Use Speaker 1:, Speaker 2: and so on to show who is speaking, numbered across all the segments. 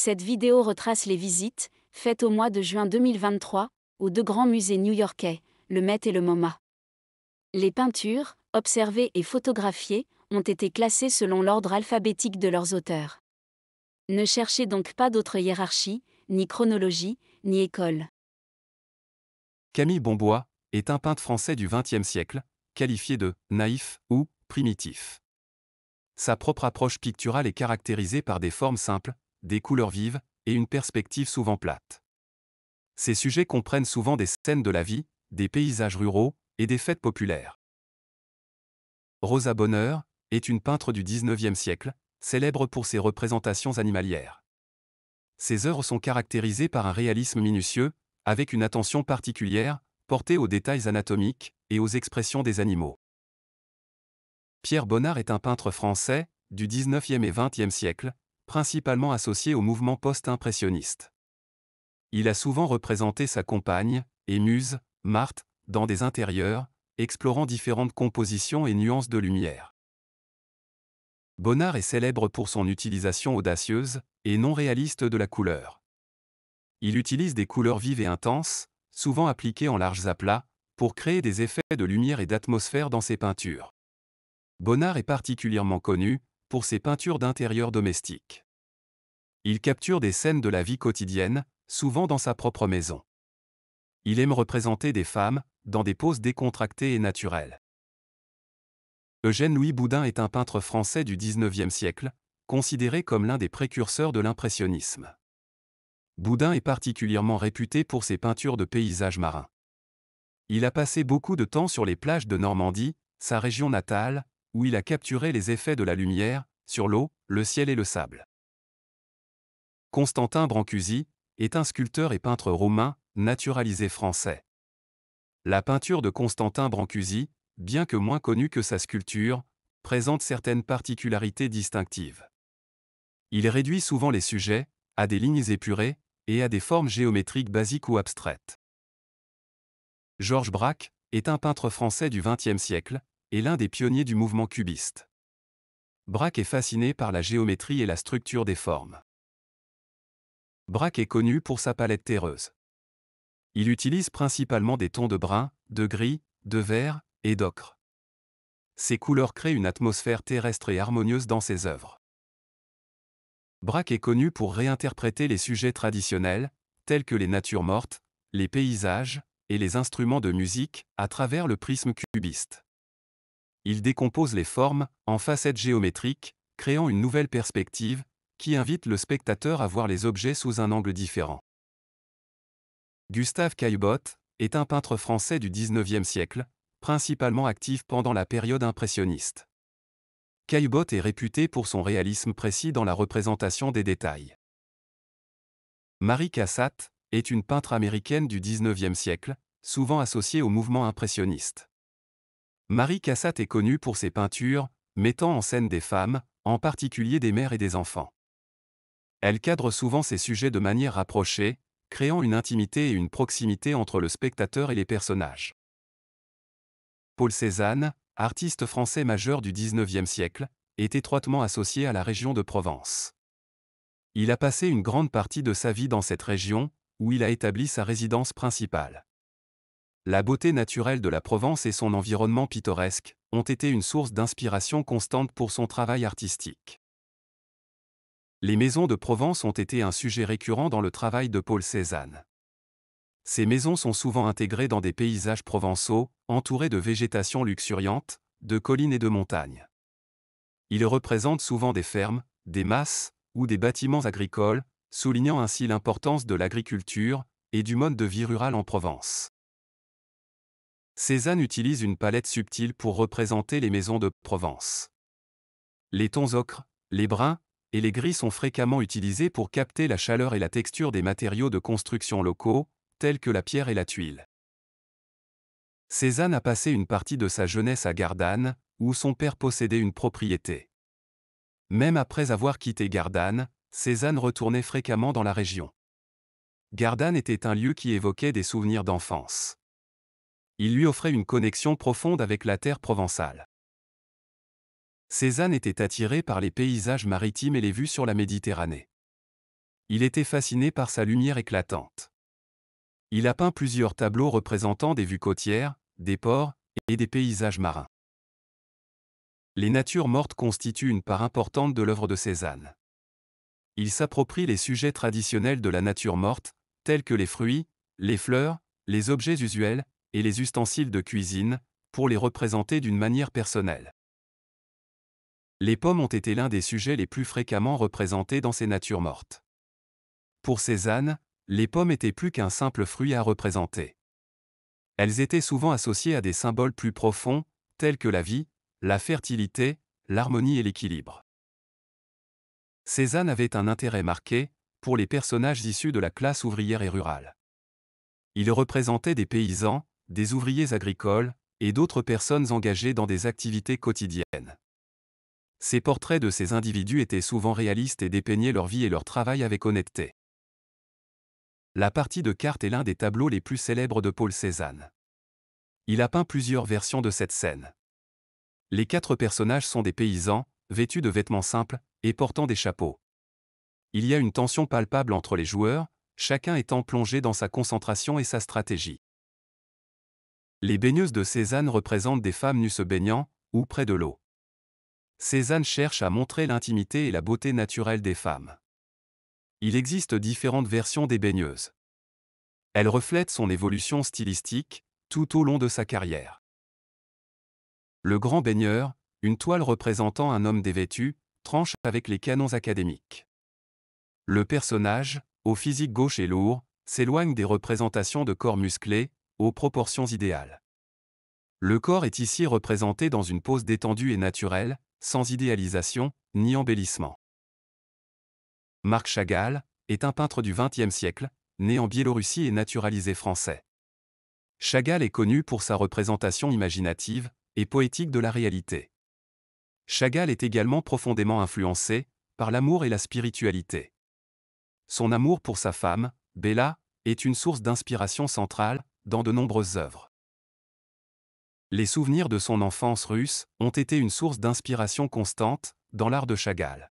Speaker 1: Cette vidéo retrace les visites, faites au mois de juin 2023, aux deux grands musées new-yorkais, le Met et le MoMA. Les peintures, observées et photographiées, ont été classées selon l'ordre alphabétique de leurs auteurs. Ne cherchez donc pas d'autre hiérarchie, ni chronologie, ni école. Camille Bonbois est un peintre français du XXe siècle, qualifié de naïf ou primitif. Sa propre approche picturale est caractérisée par des formes simples, des couleurs vives, et une perspective souvent plate. Ces sujets comprennent souvent des scènes de la vie, des paysages ruraux, et des fêtes populaires. Rosa Bonheur est une peintre du XIXe siècle, célèbre pour ses représentations animalières. Ses œuvres sont caractérisées par un réalisme minutieux, avec une attention particulière, portée aux détails anatomiques et aux expressions des animaux. Pierre Bonnard est un peintre français, du XIXe et XXe e siècle, principalement associé au mouvement post-impressionniste. Il a souvent représenté sa compagne, et muse, Marthe, dans des intérieurs, explorant différentes compositions et nuances de lumière. Bonnard est célèbre pour son utilisation audacieuse et non réaliste de la couleur. Il utilise des couleurs vives et intenses, souvent appliquées en larges aplats, pour créer des effets de lumière et d'atmosphère dans ses peintures. Bonnard est particulièrement connu pour ses peintures d'intérieur domestique. Il capture des scènes de la vie quotidienne, souvent dans sa propre maison. Il aime représenter des femmes, dans des poses décontractées et naturelles. Eugène Louis Boudin est un peintre français du XIXe siècle, considéré comme l'un des précurseurs de l'impressionnisme. Boudin est particulièrement réputé pour ses peintures de paysages marins. Il a passé beaucoup de temps sur les plages de Normandie, sa région natale, où il a capturé les effets de la lumière, sur l'eau, le ciel et le sable. Constantin Brancusi est un sculpteur et peintre romain, naturalisé français. La peinture de Constantin Brancusi, bien que moins connue que sa sculpture, présente certaines particularités distinctives. Il réduit souvent les sujets à des lignes épurées et à des formes géométriques basiques ou abstraites. Georges Braque est un peintre français du XXe siècle, est l'un des pionniers du mouvement cubiste. Braque est fasciné par la géométrie et la structure des formes. Braque est connu pour sa palette terreuse. Il utilise principalement des tons de brun, de gris, de vert et d'ocre. Ses couleurs créent une atmosphère terrestre et harmonieuse dans ses œuvres. Braque est connu pour réinterpréter les sujets traditionnels, tels que les natures mortes, les paysages et les instruments de musique, à travers le prisme cubiste il décompose les formes en facettes géométriques, créant une nouvelle perspective, qui invite le spectateur à voir les objets sous un angle différent. Gustave Caillebotte est un peintre français du XIXe siècle, principalement actif pendant la période impressionniste. Caillebotte est réputé pour son réalisme précis dans la représentation des détails. Marie Cassatt est une peintre américaine du XIXe siècle, souvent associée au mouvement impressionniste. Marie Cassatt est connue pour ses peintures, mettant en scène des femmes, en particulier des mères et des enfants. Elle cadre souvent ses sujets de manière rapprochée, créant une intimité et une proximité entre le spectateur et les personnages. Paul Cézanne, artiste français majeur du XIXe siècle, est étroitement associé à la région de Provence. Il a passé une grande partie de sa vie dans cette région, où il a établi sa résidence principale la beauté naturelle de la Provence et son environnement pittoresque ont été une source d'inspiration constante pour son travail artistique. Les maisons de Provence ont été un sujet récurrent dans le travail de Paul Cézanne. Ces maisons sont souvent intégrées dans des paysages provençaux, entourés de végétation luxuriante, de collines et de montagnes. Ils représentent souvent des fermes, des masses ou des bâtiments agricoles, soulignant ainsi l'importance de l'agriculture et du mode de vie rural en Provence. Cézanne utilise une palette subtile pour représenter les maisons de Provence. Les tons ocres, les bruns et les gris sont fréquemment utilisés pour capter la chaleur et la texture des matériaux de construction locaux, tels que la pierre et la tuile. Cézanne a passé une partie de sa jeunesse à Gardanne, où son père possédait une propriété. Même après avoir quitté Gardanne, Cézanne retournait fréquemment dans la région. Gardanne était un lieu qui évoquait des souvenirs d'enfance il lui offrait une connexion profonde avec la terre provençale. Cézanne était attiré par les paysages maritimes et les vues sur la Méditerranée. Il était fasciné par sa lumière éclatante. Il a peint plusieurs tableaux représentant des vues côtières, des ports et des paysages marins. Les natures mortes constituent une part importante de l'œuvre de Cézanne. Il s'approprie les sujets traditionnels de la nature morte, tels que les fruits, les fleurs, les objets usuels, et les ustensiles de cuisine, pour les représenter d'une manière personnelle. Les pommes ont été l'un des sujets les plus fréquemment représentés dans ces natures mortes. Pour Cézanne, les pommes étaient plus qu'un simple fruit à représenter. Elles étaient souvent associées à des symboles plus profonds, tels que la vie, la fertilité, l'harmonie et l'équilibre. Cézanne avait un intérêt marqué pour les personnages issus de la classe ouvrière et rurale. Il représentait des paysans, des ouvriers agricoles, et d'autres personnes engagées dans des activités quotidiennes. Ces portraits de ces individus étaient souvent réalistes et dépeignaient leur vie et leur travail avec honnêteté. La partie de cartes est l'un des tableaux les plus célèbres de Paul Cézanne. Il a peint plusieurs versions de cette scène. Les quatre personnages sont des paysans, vêtus de vêtements simples et portant des chapeaux. Il y a une tension palpable entre les joueurs, chacun étant plongé dans sa concentration et sa stratégie. Les baigneuses de Cézanne représentent des femmes nues se baignant, ou près de l'eau. Cézanne cherche à montrer l'intimité et la beauté naturelle des femmes. Il existe différentes versions des baigneuses. Elles reflètent son évolution stylistique tout au long de sa carrière. Le grand baigneur, une toile représentant un homme dévêtu, tranche avec les canons académiques. Le personnage, au physique gauche et lourd, s'éloigne des représentations de corps musclés, aux proportions idéales. Le corps est ici représenté dans une pose détendue et naturelle, sans idéalisation ni embellissement. Marc Chagall est un peintre du XXe siècle, né en Biélorussie et naturalisé français. Chagall est connu pour sa représentation imaginative et poétique de la réalité. Chagall est également profondément influencé par l'amour et la spiritualité. Son amour pour sa femme, Bella, est une source d'inspiration centrale dans de nombreuses œuvres. Les souvenirs de son enfance russe ont été une source d'inspiration constante dans l'art de Chagall.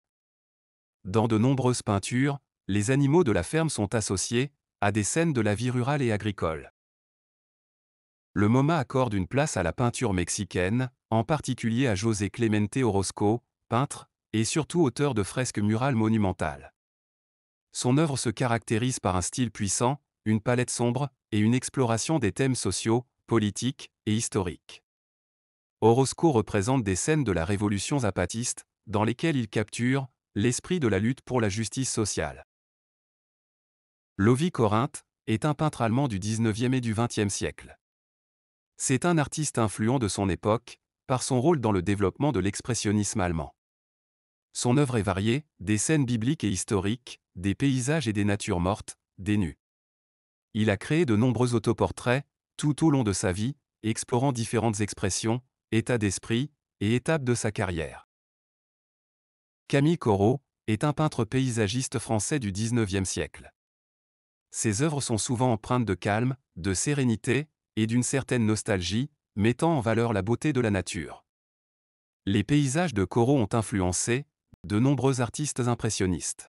Speaker 1: Dans de nombreuses peintures, les animaux de la ferme sont associés à des scènes de la vie rurale et agricole. Le MoMA accorde une place à la peinture mexicaine, en particulier à José Clemente Orozco, peintre et surtout auteur de fresques murales monumentales. Son œuvre se caractérise par un style puissant, une palette sombre, et une exploration des thèmes sociaux, politiques et historiques. Orozco représente des scènes de la révolution zapatiste, dans lesquelles il capture l'esprit de la lutte pour la justice sociale. Lovi Corinthe est un peintre allemand du 19e et du 20e siècle. C'est un artiste influent de son époque, par son rôle dans le développement de l'expressionnisme allemand. Son œuvre est variée, des scènes bibliques et historiques, des paysages et des natures mortes, des nus. Il a créé de nombreux autoportraits, tout au long de sa vie, explorant différentes expressions, états d'esprit et étapes de sa carrière. Camille Corot est un peintre paysagiste français du XIXe siècle. Ses œuvres sont souvent empreintes de calme, de sérénité et d'une certaine nostalgie, mettant en valeur la beauté de la nature. Les paysages de Corot ont influencé de nombreux artistes impressionnistes.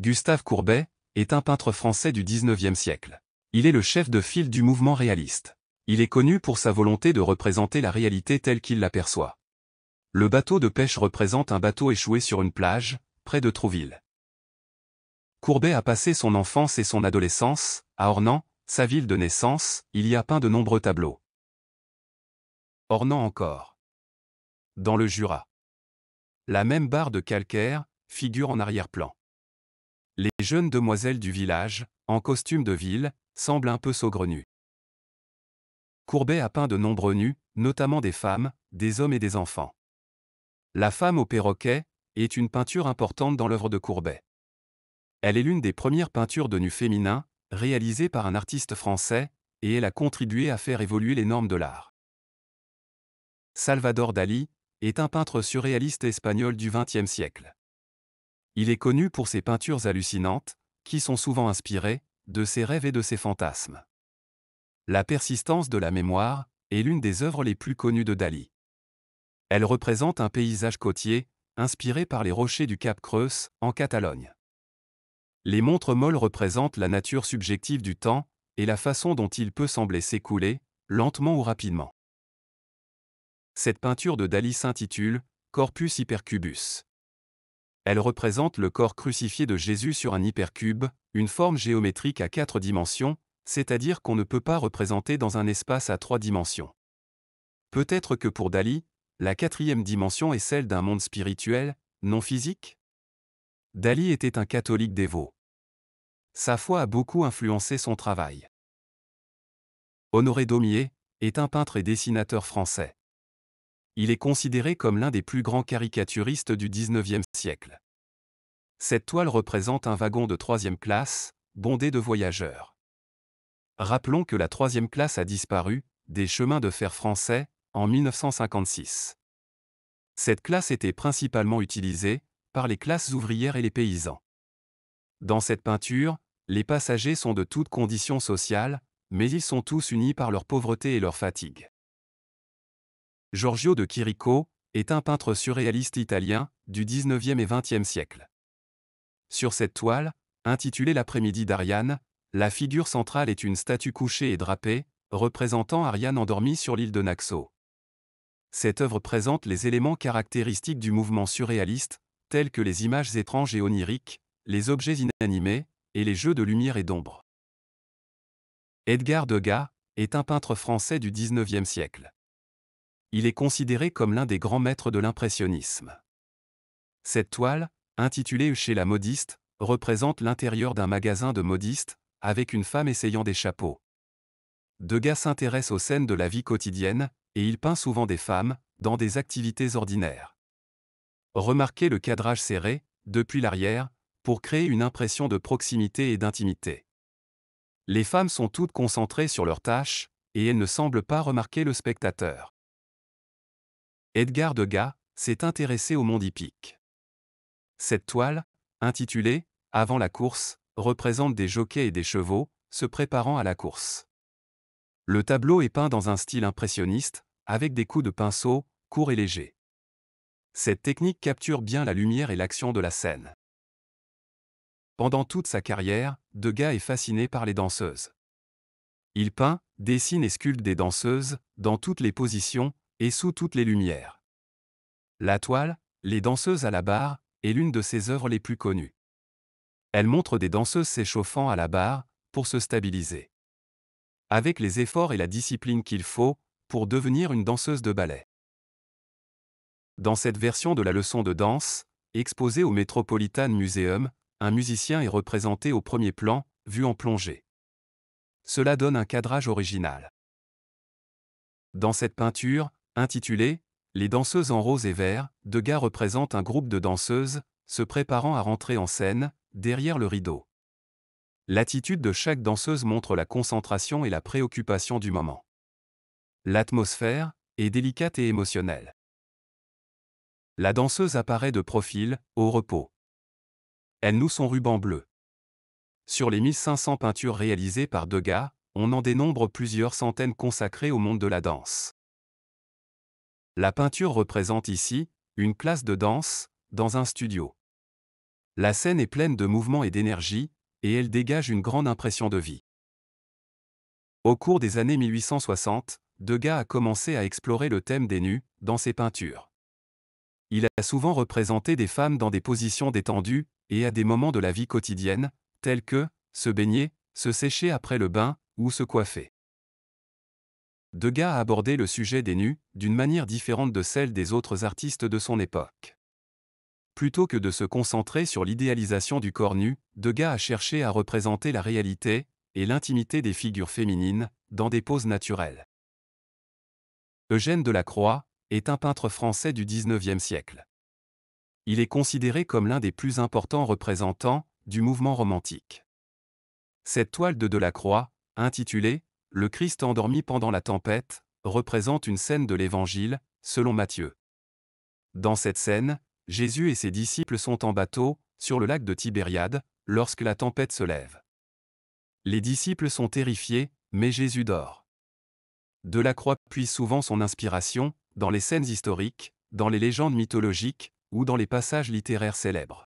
Speaker 1: Gustave Courbet est un peintre français du 19e siècle. Il est le chef de file du mouvement réaliste. Il est connu pour sa volonté de représenter la réalité telle qu'il l'aperçoit. Le bateau de pêche représente un bateau échoué sur une plage, près de Trouville. Courbet a passé son enfance et son adolescence, à Ornans, sa ville de naissance, il y a peint de nombreux tableaux. Ornans encore. Dans le Jura. La même barre de calcaire, figure en arrière-plan. Les jeunes demoiselles du village, en costume de ville, semblent un peu saugrenues. Courbet a peint de nombreux nus, notamment des femmes, des hommes et des enfants. La femme au perroquet est une peinture importante dans l'œuvre de Courbet. Elle est l'une des premières peintures de nus féminins, réalisées par un artiste français, et elle a contribué à faire évoluer les normes de l'art. Salvador Dali est un peintre surréaliste espagnol du XXe siècle. Il est connu pour ses peintures hallucinantes, qui sont souvent inspirées de ses rêves et de ses fantasmes. La persistance de la mémoire est l'une des œuvres les plus connues de Dali. Elle représente un paysage côtier, inspiré par les rochers du Cap Creus, en Catalogne. Les montres molles représentent la nature subjective du temps et la façon dont il peut sembler s'écouler, lentement ou rapidement. Cette peinture de Dali s'intitule Corpus Hypercubus. Elle représente le corps crucifié de Jésus sur un hypercube, une forme géométrique à quatre dimensions, c'est-à-dire qu'on ne peut pas représenter dans un espace à trois dimensions. Peut-être que pour Dali, la quatrième dimension est celle d'un monde spirituel, non physique Dali était un catholique dévot. Sa foi a beaucoup influencé son travail. Honoré Daumier est un peintre et dessinateur français il est considéré comme l'un des plus grands caricaturistes du XIXe siècle. Cette toile représente un wagon de troisième classe, bondé de voyageurs. Rappelons que la troisième classe a disparu, des chemins de fer français, en 1956. Cette classe était principalement utilisée par les classes ouvrières et les paysans. Dans cette peinture, les passagers sont de toutes conditions sociales, mais ils sont tous unis par leur pauvreté et leur fatigue. Giorgio de Chirico, est un peintre surréaliste italien du 19e et 20e siècle. Sur cette toile, intitulée L'après-midi d'Ariane, la figure centrale est une statue couchée et drapée, représentant Ariane endormie sur l'île de Naxo. Cette œuvre présente les éléments caractéristiques du mouvement surréaliste, tels que les images étranges et oniriques, les objets inanimés, et les jeux de lumière et d'ombre. Edgar Degas est un peintre français du 19e siècle il est considéré comme l'un des grands maîtres de l'impressionnisme. Cette toile, intitulée Chez la modiste, représente l'intérieur d'un magasin de modistes, avec une femme essayant des chapeaux. Degas s'intéresse aux scènes de la vie quotidienne, et il peint souvent des femmes, dans des activités ordinaires. Remarquez le cadrage serré, depuis l'arrière, pour créer une impression de proximité et d'intimité. Les femmes sont toutes concentrées sur leurs tâches, et elles ne semblent pas remarquer le spectateur. Edgar Degas s'est intéressé au monde hippique. Cette toile, intitulée Avant la course, représente des jockeys et des chevaux se préparant à la course. Le tableau est peint dans un style impressionniste, avec des coups de pinceau, courts et légers. Cette technique capture bien la lumière et l'action de la scène. Pendant toute sa carrière, Degas est fasciné par les danseuses. Il peint, dessine et sculpte des danseuses, dans toutes les positions, et sous toutes les lumières. La toile, Les danseuses à la barre, est l'une de ses œuvres les plus connues. Elle montre des danseuses s'échauffant à la barre pour se stabiliser. Avec les efforts et la discipline qu'il faut pour devenir une danseuse de ballet. Dans cette version de la leçon de danse, exposée au Metropolitan Museum, un musicien est représenté au premier plan, vu en plongée. Cela donne un cadrage original. Dans cette peinture, Intitulé Les danseuses en rose et vert, Degas représente un groupe de danseuses, se préparant à rentrer en scène, derrière le rideau. L'attitude de chaque danseuse montre la concentration et la préoccupation du moment. L'atmosphère est délicate et émotionnelle. La danseuse apparaît de profil, au repos. Elle noue son ruban bleu. Sur les 1500 peintures réalisées par Degas, on en dénombre plusieurs centaines consacrées au monde de la danse. La peinture représente ici une classe de danse dans un studio. La scène est pleine de mouvement et d'énergie, et elle dégage une grande impression de vie. Au cours des années 1860, Degas a commencé à explorer le thème des nus dans ses peintures. Il a souvent représenté des femmes dans des positions détendues et à des moments de la vie quotidienne, tels que se baigner, se sécher après le bain ou se coiffer. Degas a abordé le sujet des nus d'une manière différente de celle des autres artistes de son époque. Plutôt que de se concentrer sur l'idéalisation du corps nu, Degas a cherché à représenter la réalité et l'intimité des figures féminines dans des poses naturelles. Eugène Delacroix est un peintre français du XIXe siècle. Il est considéré comme l'un des plus importants représentants du mouvement romantique. Cette toile de Delacroix, intitulée le Christ endormi pendant la tempête représente une scène de l'Évangile, selon Matthieu. Dans cette scène, Jésus et ses disciples sont en bateau, sur le lac de Tibériade, lorsque la tempête se lève. Les disciples sont terrifiés, mais Jésus dort. Delacroix puise souvent son inspiration, dans les scènes historiques, dans les légendes mythologiques, ou dans les passages littéraires célèbres.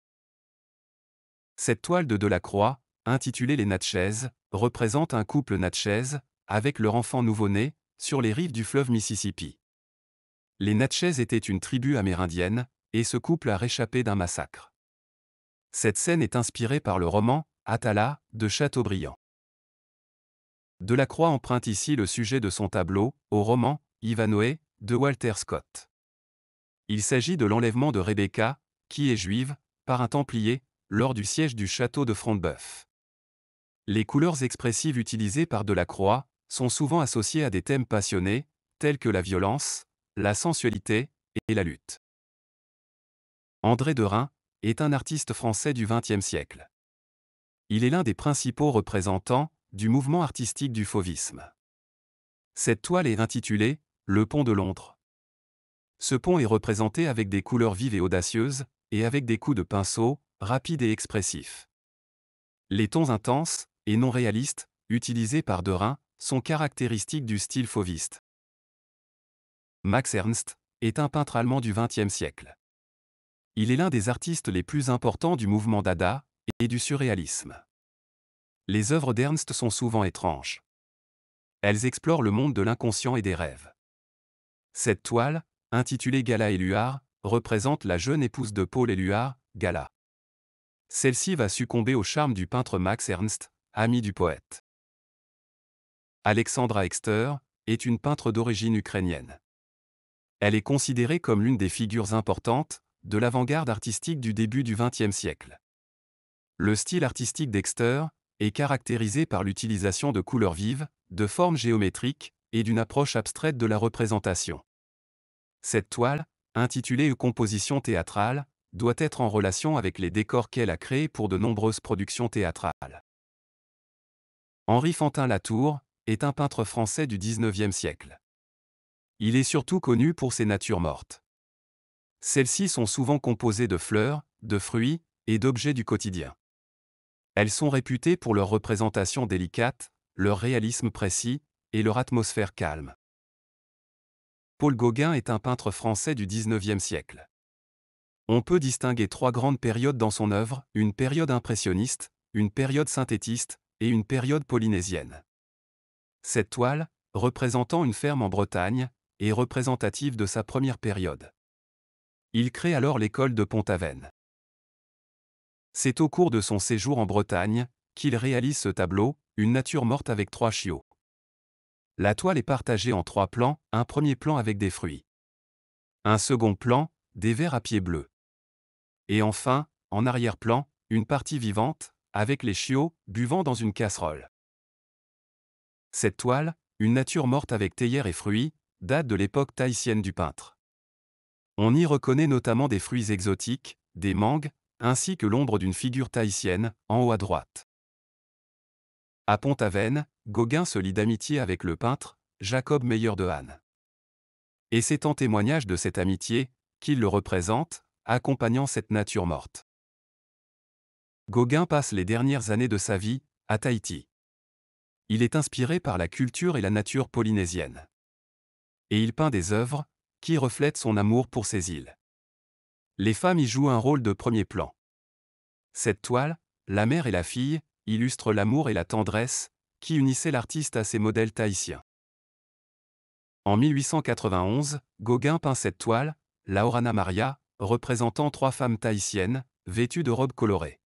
Speaker 1: Cette toile de Delacroix, intitulé Les Natchez, représente un couple Natchez, avec leur enfant nouveau-né, sur les rives du fleuve Mississippi. Les Natchez étaient une tribu amérindienne, et ce couple a réchappé d'un massacre. Cette scène est inspirée par le roman Atala de Chateaubriand. Delacroix emprunte ici le sujet de son tableau au roman Ivanhoe de Walter Scott. Il s'agit de l'enlèvement de Rebecca, qui est juive, par un templier, lors du siège du château de Frontebeuf. Les couleurs expressives utilisées par Delacroix sont souvent associées à des thèmes passionnés, tels que la violence, la sensualité et la lutte. André Derain est un artiste français du XXe siècle. Il est l'un des principaux représentants du mouvement artistique du fauvisme. Cette toile est intitulée Le pont de Londres. Ce pont est représenté avec des couleurs vives et audacieuses, et avec des coups de pinceau, rapides et expressifs. Les tons intenses, et non réalistes, utilisés par Derain, sont caractéristiques du style fauviste. Max Ernst est un peintre allemand du XXe siècle. Il est l'un des artistes les plus importants du mouvement Dada et du surréalisme. Les œuvres d'Ernst sont souvent étranges. Elles explorent le monde de l'inconscient et des rêves. Cette toile, intitulée Gala Éluard, représente la jeune épouse de Paul Éluard, Gala. Celle-ci va succomber au charme du peintre Max Ernst, ami du poète. Alexandra Exter est une peintre d'origine ukrainienne. Elle est considérée comme l'une des figures importantes de l'avant-garde artistique du début du XXe siècle. Le style artistique d'Exter est caractérisé par l'utilisation de couleurs vives, de formes géométriques et d'une approche abstraite de la représentation. Cette toile, intitulée Composition théâtrale, doit être en relation avec les décors qu'elle a créés pour de nombreuses productions théâtrales. Henri Fantin Latour, est un peintre français du XIXe siècle. Il est surtout connu pour ses natures mortes. Celles-ci sont souvent composées de fleurs, de fruits et d'objets du quotidien. Elles sont réputées pour leur représentation délicate, leur réalisme précis et leur atmosphère calme. Paul Gauguin est un peintre français du XIXe siècle. On peut distinguer trois grandes périodes dans son œuvre, une période impressionniste, une période synthétiste et une période polynésienne. Cette toile, représentant une ferme en Bretagne, est représentative de sa première période. Il crée alors l'école de Pont-Aven. C'est au cours de son séjour en Bretagne qu'il réalise ce tableau, une nature morte avec trois chiots. La toile est partagée en trois plans, un premier plan avec des fruits. Un second plan, des vers à pied bleus, Et enfin, en arrière-plan, une partie vivante, avec les chiots, buvant dans une casserole. Cette toile, une nature morte avec théière et fruits, date de l'époque tahitienne du peintre. On y reconnaît notamment des fruits exotiques, des mangues, ainsi que l'ombre d'une figure tahitienne, en haut à droite. À Pont-Aven, Gauguin se lie d'amitié avec le peintre, Jacob Meyer de Hanne. Et c'est en témoignage de cette amitié qu'il le représente, accompagnant cette nature morte. Gauguin passe les dernières années de sa vie, à Tahiti. Il est inspiré par la culture et la nature polynésienne. Et il peint des œuvres, qui reflètent son amour pour ces îles. Les femmes y jouent un rôle de premier plan. Cette toile, La mère et la fille, illustre l'amour et la tendresse, qui unissaient l'artiste à ses modèles tahitiens. En 1891, Gauguin peint cette toile, Laurana Maria, représentant trois femmes tahitiennes, vêtues de robes colorées.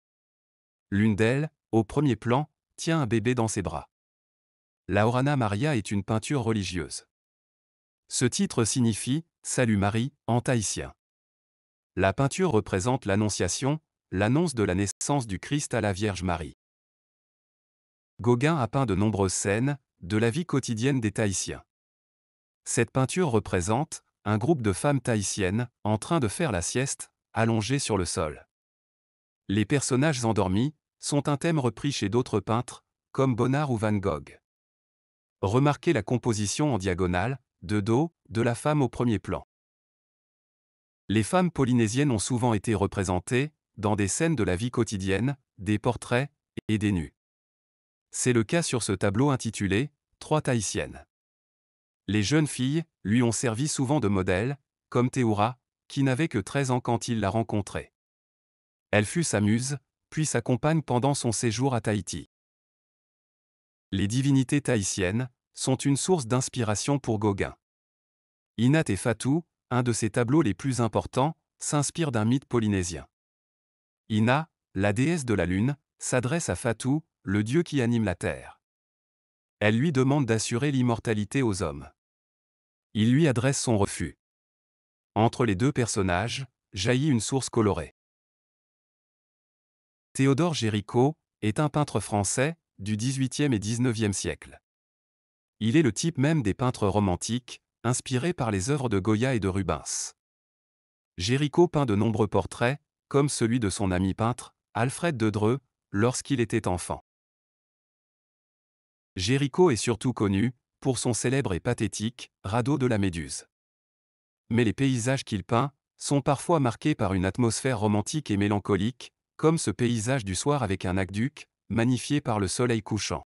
Speaker 1: L'une d'elles, au premier plan, tient un bébé dans ses bras. La Orana Maria est une peinture religieuse. Ce titre signifie Salut Marie en tahitien. La peinture représente l'Annonciation, l'annonce de la naissance du Christ à la Vierge Marie. Gauguin a peint de nombreuses scènes de la vie quotidienne des Tahitiens. Cette peinture représente un groupe de femmes tahitiennes en train de faire la sieste, allongées sur le sol. Les personnages endormis sont un thème repris chez d'autres peintres, comme Bonnard ou Van Gogh. Remarquez la composition en diagonale, de dos, de la femme au premier plan. Les femmes polynésiennes ont souvent été représentées, dans des scènes de la vie quotidienne, des portraits, et des nus. C'est le cas sur ce tableau intitulé Trois Tahitiennes. Les jeunes filles lui ont servi souvent de modèle, comme Théoura, qui n'avait que 13 ans quand il l'a rencontrée. Elle fut sa muse, puis s'accompagne pendant son séjour à Tahiti. Les divinités tahitiennes sont une source d'inspiration pour Gauguin. Inat et Fatou, un de ses tableaux les plus importants, s'inspire d'un mythe polynésien. Ina, la déesse de la lune, s'adresse à Fatou, le dieu qui anime la terre. Elle lui demande d'assurer l'immortalité aux hommes. Il lui adresse son refus. Entre les deux personnages, jaillit une source colorée. Théodore Géricault, est un peintre français, du XVIIIe et XIXe siècle. Il est le type même des peintres romantiques, inspirés par les œuvres de Goya et de Rubens. Géricault peint de nombreux portraits, comme celui de son ami peintre, Alfred de Dreux, lorsqu'il était enfant. Géricault est surtout connu pour son célèbre et pathétique Radeau de la Méduse. Mais les paysages qu'il peint sont parfois marqués par une atmosphère romantique et mélancolique, comme ce paysage du soir avec un aqueduc, magnifié par le soleil couchant.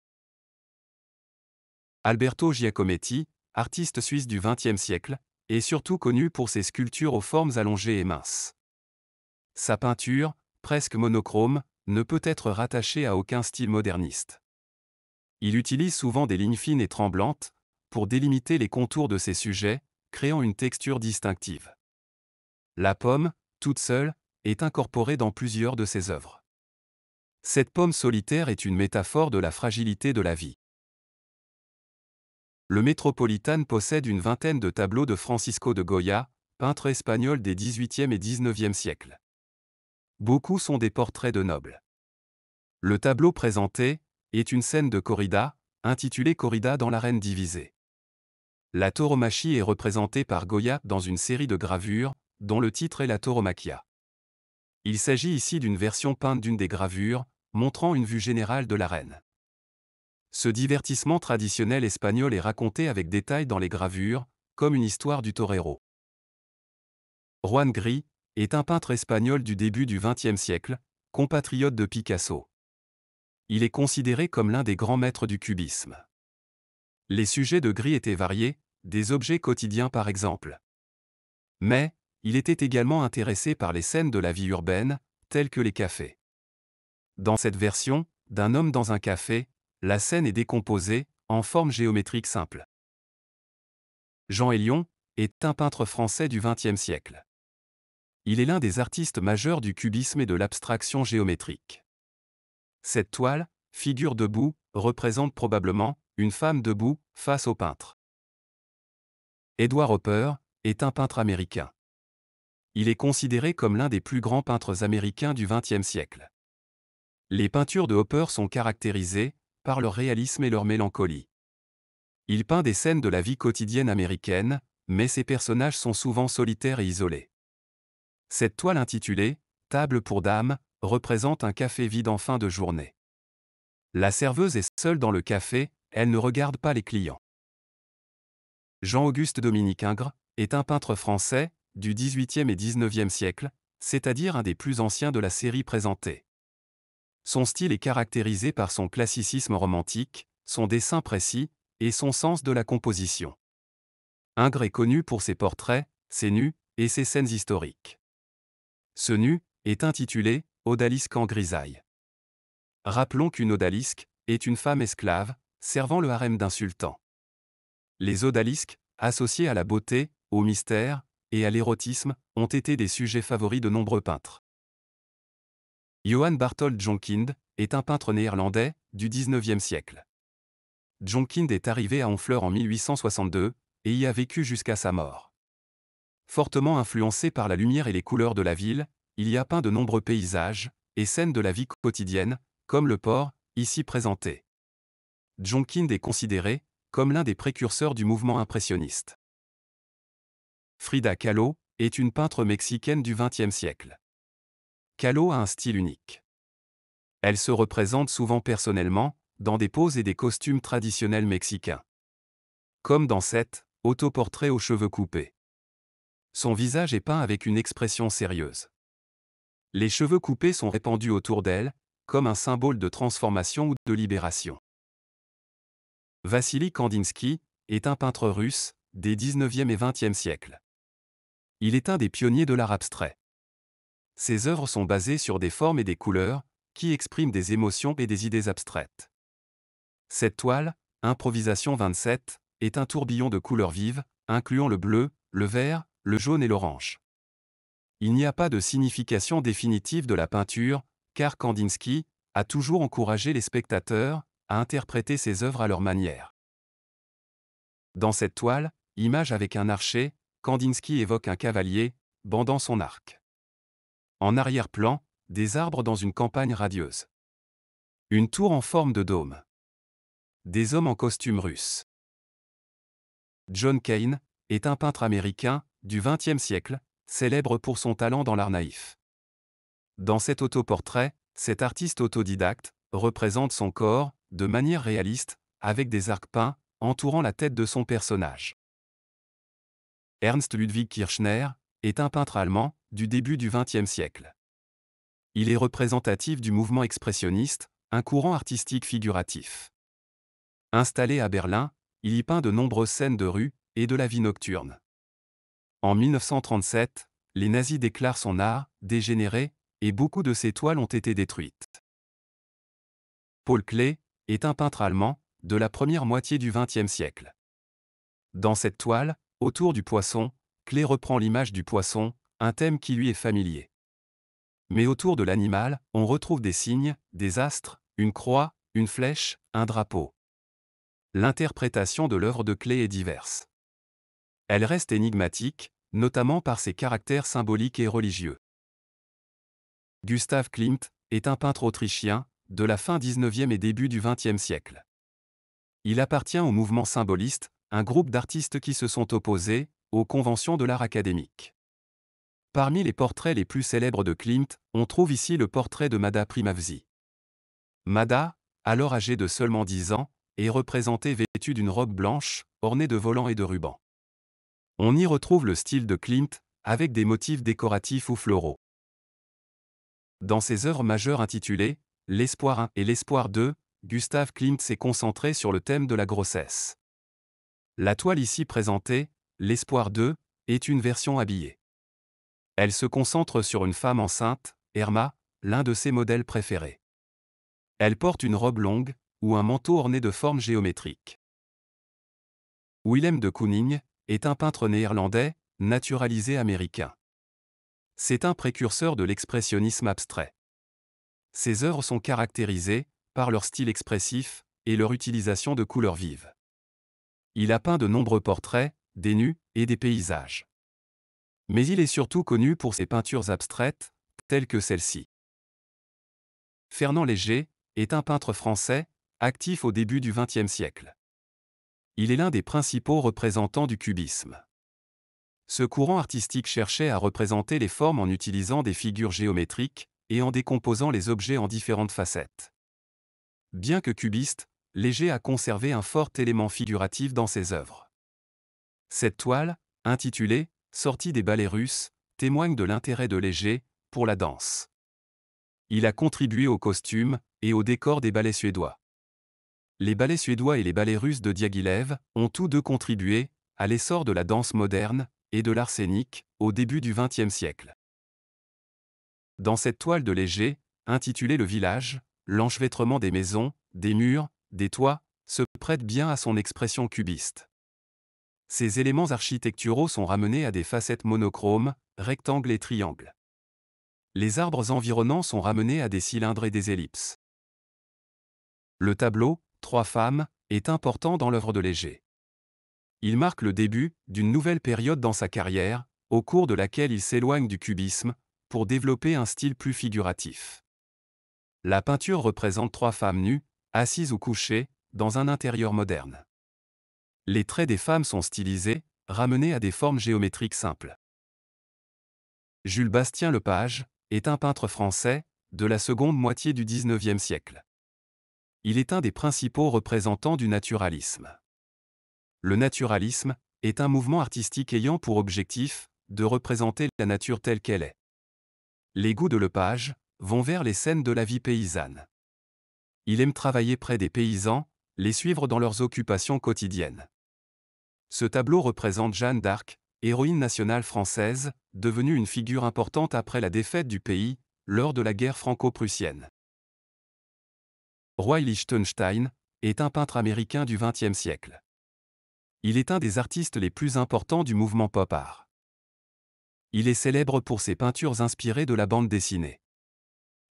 Speaker 1: Alberto Giacometti, artiste suisse du XXe siècle, est surtout connu pour ses sculptures aux formes allongées et minces. Sa peinture, presque monochrome, ne peut être rattachée à aucun style moderniste. Il utilise souvent des lignes fines et tremblantes pour délimiter les contours de ses sujets, créant une texture distinctive. La pomme, toute seule, est incorporée dans plusieurs de ses œuvres. Cette pomme solitaire est une métaphore de la fragilité de la vie. Le Métropolitane possède une vingtaine de tableaux de Francisco de Goya, peintre espagnol des 18e et 19e siècles. Beaucoup sont des portraits de nobles. Le tableau présenté est une scène de corrida, intitulée Corrida dans l'arène divisée. La tauromachie est représentée par Goya dans une série de gravures, dont le titre est La tauromachia. Il s'agit ici d'une version peinte d'une des gravures, montrant une vue générale de la reine. Ce divertissement traditionnel espagnol est raconté avec détail dans les gravures, comme une histoire du torero. Juan Gris est un peintre espagnol du début du XXe siècle, compatriote de Picasso. Il est considéré comme l'un des grands maîtres du cubisme. Les sujets de Gris étaient variés, des objets quotidiens par exemple. Mais, il était également intéressé par les scènes de la vie urbaine, telles que les cafés. Dans cette version, d'un homme dans un café, la scène est décomposée, en forme géométrique simple. Jean Hélion est un peintre français du XXe siècle. Il est l'un des artistes majeurs du cubisme et de l'abstraction géométrique. Cette toile, figure debout, représente probablement une femme debout face au peintre. Edward Hopper est un peintre américain il est considéré comme l'un des plus grands peintres américains du XXe siècle. Les peintures de Hopper sont caractérisées par leur réalisme et leur mélancolie. Il peint des scènes de la vie quotidienne américaine, mais ses personnages sont souvent solitaires et isolés. Cette toile intitulée Table pour dames représente un café vide en fin de journée. La serveuse est seule dans le café, elle ne regarde pas les clients. Jean-Auguste Dominique Ingres est un peintre français du 18e et 19e siècle, c'est-à-dire un des plus anciens de la série présentée. Son style est caractérisé par son classicisme romantique, son dessin précis et son sens de la composition. Ingres est connu pour ses portraits, ses nus et ses scènes historiques. Ce nu est intitulé Odalisque en grisaille. Rappelons qu'une odalisque est une femme esclave, servant le harem d'un sultan. Les odalisques, associés à la beauté, au mystère, et à l'érotisme ont été des sujets favoris de nombreux peintres. Johan Barthold Jonkind est un peintre néerlandais du XIXe siècle. Jonkind est arrivé à Honfleur en 1862 et y a vécu jusqu'à sa mort. Fortement influencé par la lumière et les couleurs de la ville, il y a peint de nombreux paysages et scènes de la vie quotidienne, comme le port, ici présenté. Jonkind est considéré comme l'un des précurseurs du mouvement impressionniste. Frida Kahlo, est une peintre mexicaine du XXe siècle. Kahlo a un style unique. Elle se représente souvent personnellement, dans des poses et des costumes traditionnels mexicains. Comme dans cette, autoportrait aux cheveux coupés. Son visage est peint avec une expression sérieuse. Les cheveux coupés sont répandus autour d'elle, comme un symbole de transformation ou de libération. Vassili Kandinsky est un peintre russe des 19e et 20e siècles. Il est un des pionniers de l'art abstrait. Ses œuvres sont basées sur des formes et des couleurs, qui expriment des émotions et des idées abstraites. Cette toile, Improvisation 27, est un tourbillon de couleurs vives, incluant le bleu, le vert, le jaune et l'orange. Il n'y a pas de signification définitive de la peinture, car Kandinsky a toujours encouragé les spectateurs à interpréter ses œuvres à leur manière. Dans cette toile, image avec un archer, Kandinsky évoque un cavalier, bandant son arc. En arrière-plan, des arbres dans une campagne radieuse. Une tour en forme de dôme. Des hommes en costume russe. John Kane est un peintre américain du XXe siècle, célèbre pour son talent dans l'art naïf. Dans cet autoportrait, cet artiste autodidacte représente son corps, de manière réaliste, avec des arcs peints, entourant la tête de son personnage. Ernst Ludwig Kirchner, est un peintre allemand du début du XXe siècle. Il est représentatif du mouvement expressionniste, un courant artistique figuratif. Installé à Berlin, il y peint de nombreuses scènes de rue et de la vie nocturne. En 1937, les nazis déclarent son art dégénéré et beaucoup de ses toiles ont été détruites. Paul Klee est un peintre allemand de la première moitié du XXe siècle. Dans cette toile, Autour du poisson, Clé reprend l'image du poisson, un thème qui lui est familier. Mais autour de l'animal, on retrouve des signes, des astres, une croix, une flèche, un drapeau. L'interprétation de l'œuvre de Clé est diverse. Elle reste énigmatique, notamment par ses caractères symboliques et religieux. Gustav Klimt est un peintre autrichien, de la fin 19e et début du 20e siècle. Il appartient au mouvement symboliste, un groupe d'artistes qui se sont opposés aux conventions de l'art académique. Parmi les portraits les plus célèbres de Klimt, on trouve ici le portrait de Mada Primavzi. Mada, alors âgée de seulement 10 ans, est représentée vêtue d'une robe blanche, ornée de volants et de rubans. On y retrouve le style de Klimt, avec des motifs décoratifs ou floraux. Dans ses œuvres majeures intitulées L'espoir 1 et l'espoir 2, Gustave Klimt s'est concentré sur le thème de la grossesse. La toile ici présentée, L'espoir 2, est une version habillée. Elle se concentre sur une femme enceinte, Herma, l'un de ses modèles préférés. Elle porte une robe longue, ou un manteau orné de formes géométriques. Willem de Kooning est un peintre néerlandais, naturalisé américain. C'est un précurseur de l'expressionnisme abstrait. Ses œuvres sont caractérisées par leur style expressif et leur utilisation de couleurs vives. Il a peint de nombreux portraits, des nus et des paysages. Mais il est surtout connu pour ses peintures abstraites, telles que celle-ci. Fernand Léger est un peintre français, actif au début du XXe siècle. Il est l'un des principaux représentants du cubisme. Ce courant artistique cherchait à représenter les formes en utilisant des figures géométriques et en décomposant les objets en différentes facettes. Bien que cubiste, Léger a conservé un fort élément figuratif dans ses œuvres. Cette toile, intitulée Sortie des ballets russes, témoigne de l'intérêt de Léger pour la danse. Il a contribué aux costumes et aux décors des ballets suédois. Les ballets suédois et les ballets russes de Diaghilev ont tous deux contribué à l'essor de la danse moderne et de l'art au début du XXe siècle. Dans cette toile de Léger, intitulée Le village, l'enchevêtrement des maisons, des murs, des toits, se prête bien à son expression cubiste. Ces éléments architecturaux sont ramenés à des facettes monochromes, rectangles et triangles. Les arbres environnants sont ramenés à des cylindres et des ellipses. Le tableau, Trois femmes, est important dans l'œuvre de Léger. Il marque le début d'une nouvelle période dans sa carrière, au cours de laquelle il s'éloigne du cubisme, pour développer un style plus figuratif. La peinture représente trois femmes nues, assises ou couchées, dans un intérieur moderne. Les traits des femmes sont stylisés, ramenés à des formes géométriques simples. Jules Bastien Lepage est un peintre français de la seconde moitié du XIXe siècle. Il est un des principaux représentants du naturalisme. Le naturalisme est un mouvement artistique ayant pour objectif de représenter la nature telle qu'elle est. Les goûts de Lepage vont vers les scènes de la vie paysanne il aime travailler près des paysans, les suivre dans leurs occupations quotidiennes. Ce tableau représente Jeanne d'Arc, héroïne nationale française, devenue une figure importante après la défaite du pays, lors de la guerre franco-prussienne. Roy Lichtenstein est un peintre américain du XXe siècle. Il est un des artistes les plus importants du mouvement pop art. Il est célèbre pour ses peintures inspirées de la bande dessinée.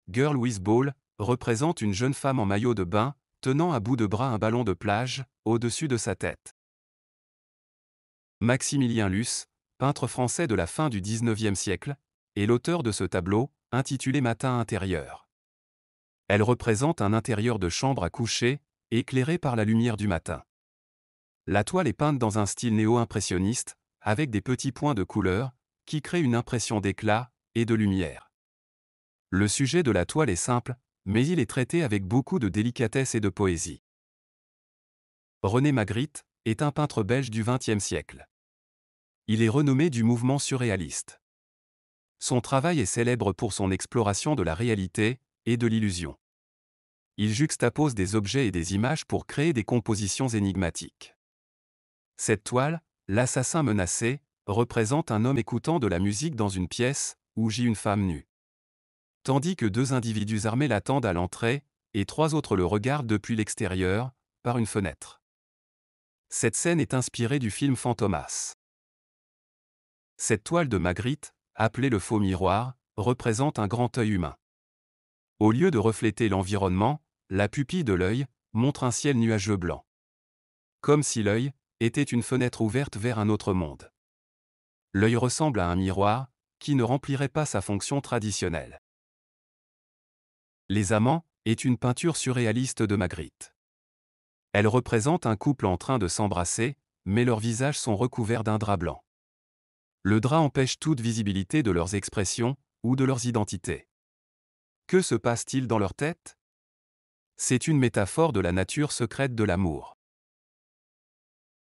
Speaker 1: Girl with Ball représente une jeune femme en maillot de bain, tenant à bout de bras un ballon de plage, au-dessus de sa tête. Maximilien Luce, peintre français de la fin du XIXe siècle, est l'auteur de ce tableau, intitulé Matin intérieur. Elle représente un intérieur de chambre à coucher, éclairé par la lumière du matin. La toile est peinte dans un style néo-impressionniste, avec des petits points de couleur, qui créent une impression d'éclat et de lumière. Le sujet de la toile est simple, mais il est traité avec beaucoup de délicatesse et de poésie. René Magritte est un peintre belge du XXe siècle. Il est renommé du mouvement surréaliste. Son travail est célèbre pour son exploration de la réalité et de l'illusion. Il juxtapose des objets et des images pour créer des compositions énigmatiques. Cette toile, L'assassin menacé, représente un homme écoutant de la musique dans une pièce où gît une femme nue tandis que deux individus armés l'attendent à l'entrée, et trois autres le regardent depuis l'extérieur, par une fenêtre. Cette scène est inspirée du film Fantomas. Cette toile de Magritte, appelée le faux miroir, représente un grand œil humain. Au lieu de refléter l'environnement, la pupille de l'œil montre un ciel nuageux blanc. Comme si l'œil était une fenêtre ouverte vers un autre monde. L'œil ressemble à un miroir qui ne remplirait pas sa fonction traditionnelle. Les Amants est une peinture surréaliste de Magritte. Elle représente un couple en train de s'embrasser, mais leurs visages sont recouverts d'un drap blanc. Le drap empêche toute visibilité de leurs expressions ou de leurs identités. Que se passe-t-il dans leur tête C'est une métaphore de la nature secrète de l'amour.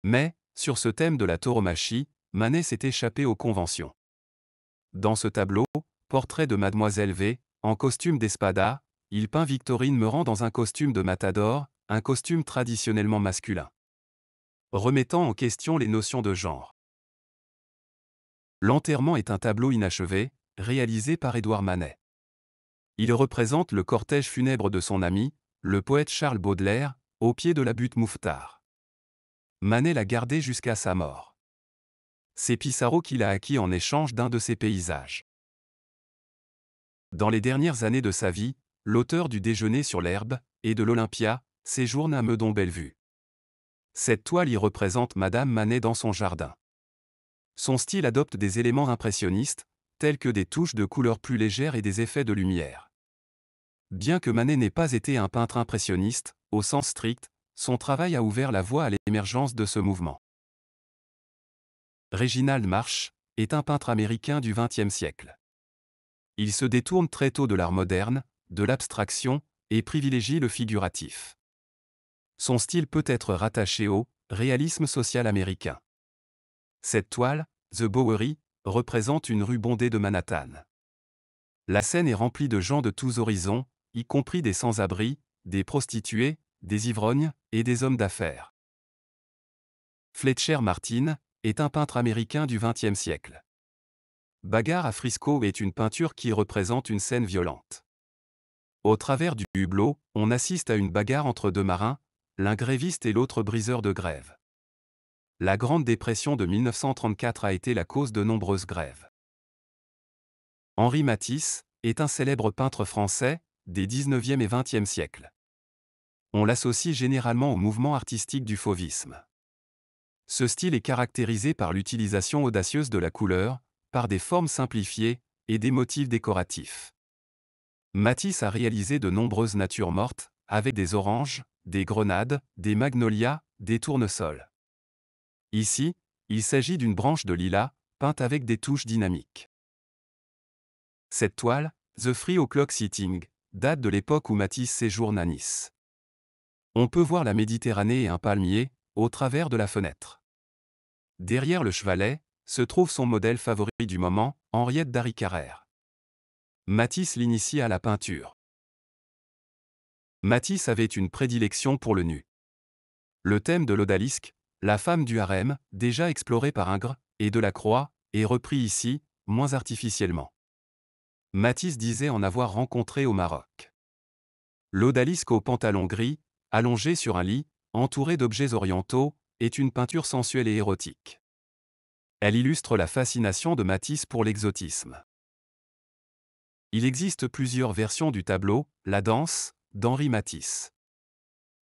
Speaker 1: Mais, sur ce thème de la tauromachie, Manet s'est échappé aux conventions. Dans ce tableau, portrait de Mademoiselle V, en costume d'espada, il peint Victorine Meurant dans un costume de matador, un costume traditionnellement masculin. Remettant en question les notions de genre. L'enterrement est un tableau inachevé, réalisé par Édouard Manet. Il représente le cortège funèbre de son ami, le poète Charles Baudelaire, au pied de la butte Mouffetard. Manet l'a gardé jusqu'à sa mort. C'est Pissarro qui l'a acquis en échange d'un de ses paysages. Dans les dernières années de sa vie, l'auteur du Déjeuner sur l'herbe et de l'Olympia séjourne à Meudon-Bellevue. Cette toile y représente Madame Manet dans son jardin. Son style adopte des éléments impressionnistes, tels que des touches de couleurs plus légères et des effets de lumière. Bien que Manet n'ait pas été un peintre impressionniste, au sens strict, son travail a ouvert la voie à l'émergence de ce mouvement. Reginald Marsh est un peintre américain du XXe siècle il se détourne très tôt de l'art moderne, de l'abstraction, et privilégie le figuratif. Son style peut être rattaché au réalisme social américain. Cette toile, The Bowery, représente une rue bondée de Manhattan. La scène est remplie de gens de tous horizons, y compris des sans-abri, des prostituées, des ivrognes et des hommes d'affaires. Fletcher Martin est un peintre américain du XXe siècle. Bagarre à Frisco est une peinture qui représente une scène violente. Au travers du hublot, on assiste à une bagarre entre deux marins, l'un gréviste et l'autre briseur de grève. La Grande Dépression de 1934 a été la cause de nombreuses grèves. Henri Matisse est un célèbre peintre français des 19e et 20e siècles. On l'associe généralement au mouvement artistique du fauvisme. Ce style est caractérisé par l'utilisation audacieuse de la couleur, des formes simplifiées et des motifs décoratifs. Matisse a réalisé de nombreuses natures mortes, avec des oranges, des grenades, des magnolias, des tournesols. Ici, il s'agit d'une branche de lilas, peinte avec des touches dynamiques. Cette toile, The Free O'Clock Sitting, date de l'époque où Matisse séjourne à Nice. On peut voir la Méditerranée et un palmier, au travers de la fenêtre. Derrière le chevalet, se trouve son modèle favori du moment, Henriette d'Aricarère. Carrère. Matisse l'initie à la peinture. Matisse avait une prédilection pour le nu. Le thème de l'odalisque, la femme du harem, déjà exploré par Ingres, et de la croix, est repris ici, moins artificiellement. Matisse disait en avoir rencontré au Maroc. L'odalisque au pantalon gris, allongé sur un lit, entouré d'objets orientaux, est une peinture sensuelle et érotique. Elle illustre la fascination de Matisse pour l'exotisme. Il existe plusieurs versions du tableau, La danse, d'Henri Matisse.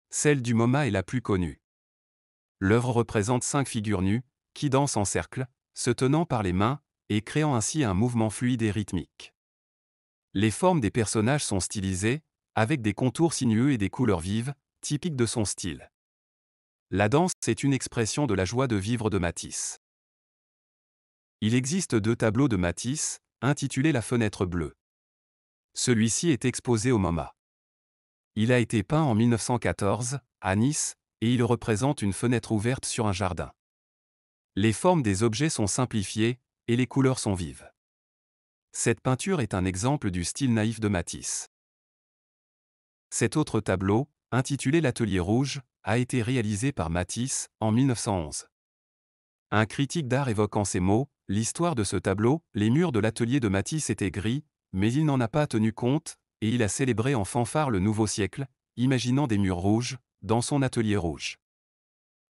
Speaker 1: Celle du MoMA est la plus connue. L'œuvre représente cinq figures nues, qui dansent en cercle, se tenant par les mains, et créant ainsi un mouvement fluide et rythmique. Les formes des personnages sont stylisées, avec des contours sinueux et des couleurs vives, typiques de son style. La danse est une expression de la joie de vivre de Matisse. Il existe deux tableaux de Matisse, intitulés La fenêtre bleue. Celui-ci est exposé au MoMA. Il a été peint en 1914, à Nice, et il représente une fenêtre ouverte sur un jardin. Les formes des objets sont simplifiées, et les couleurs sont vives. Cette peinture est un exemple du style naïf de Matisse. Cet autre tableau, intitulé L'Atelier Rouge, a été réalisé par Matisse en 1911. Un critique d'art évoquant ces mots, L'histoire de ce tableau, les murs de l'atelier de Matisse étaient gris, mais il n'en a pas tenu compte, et il a célébré en fanfare le nouveau siècle, imaginant des murs rouges, dans son atelier rouge.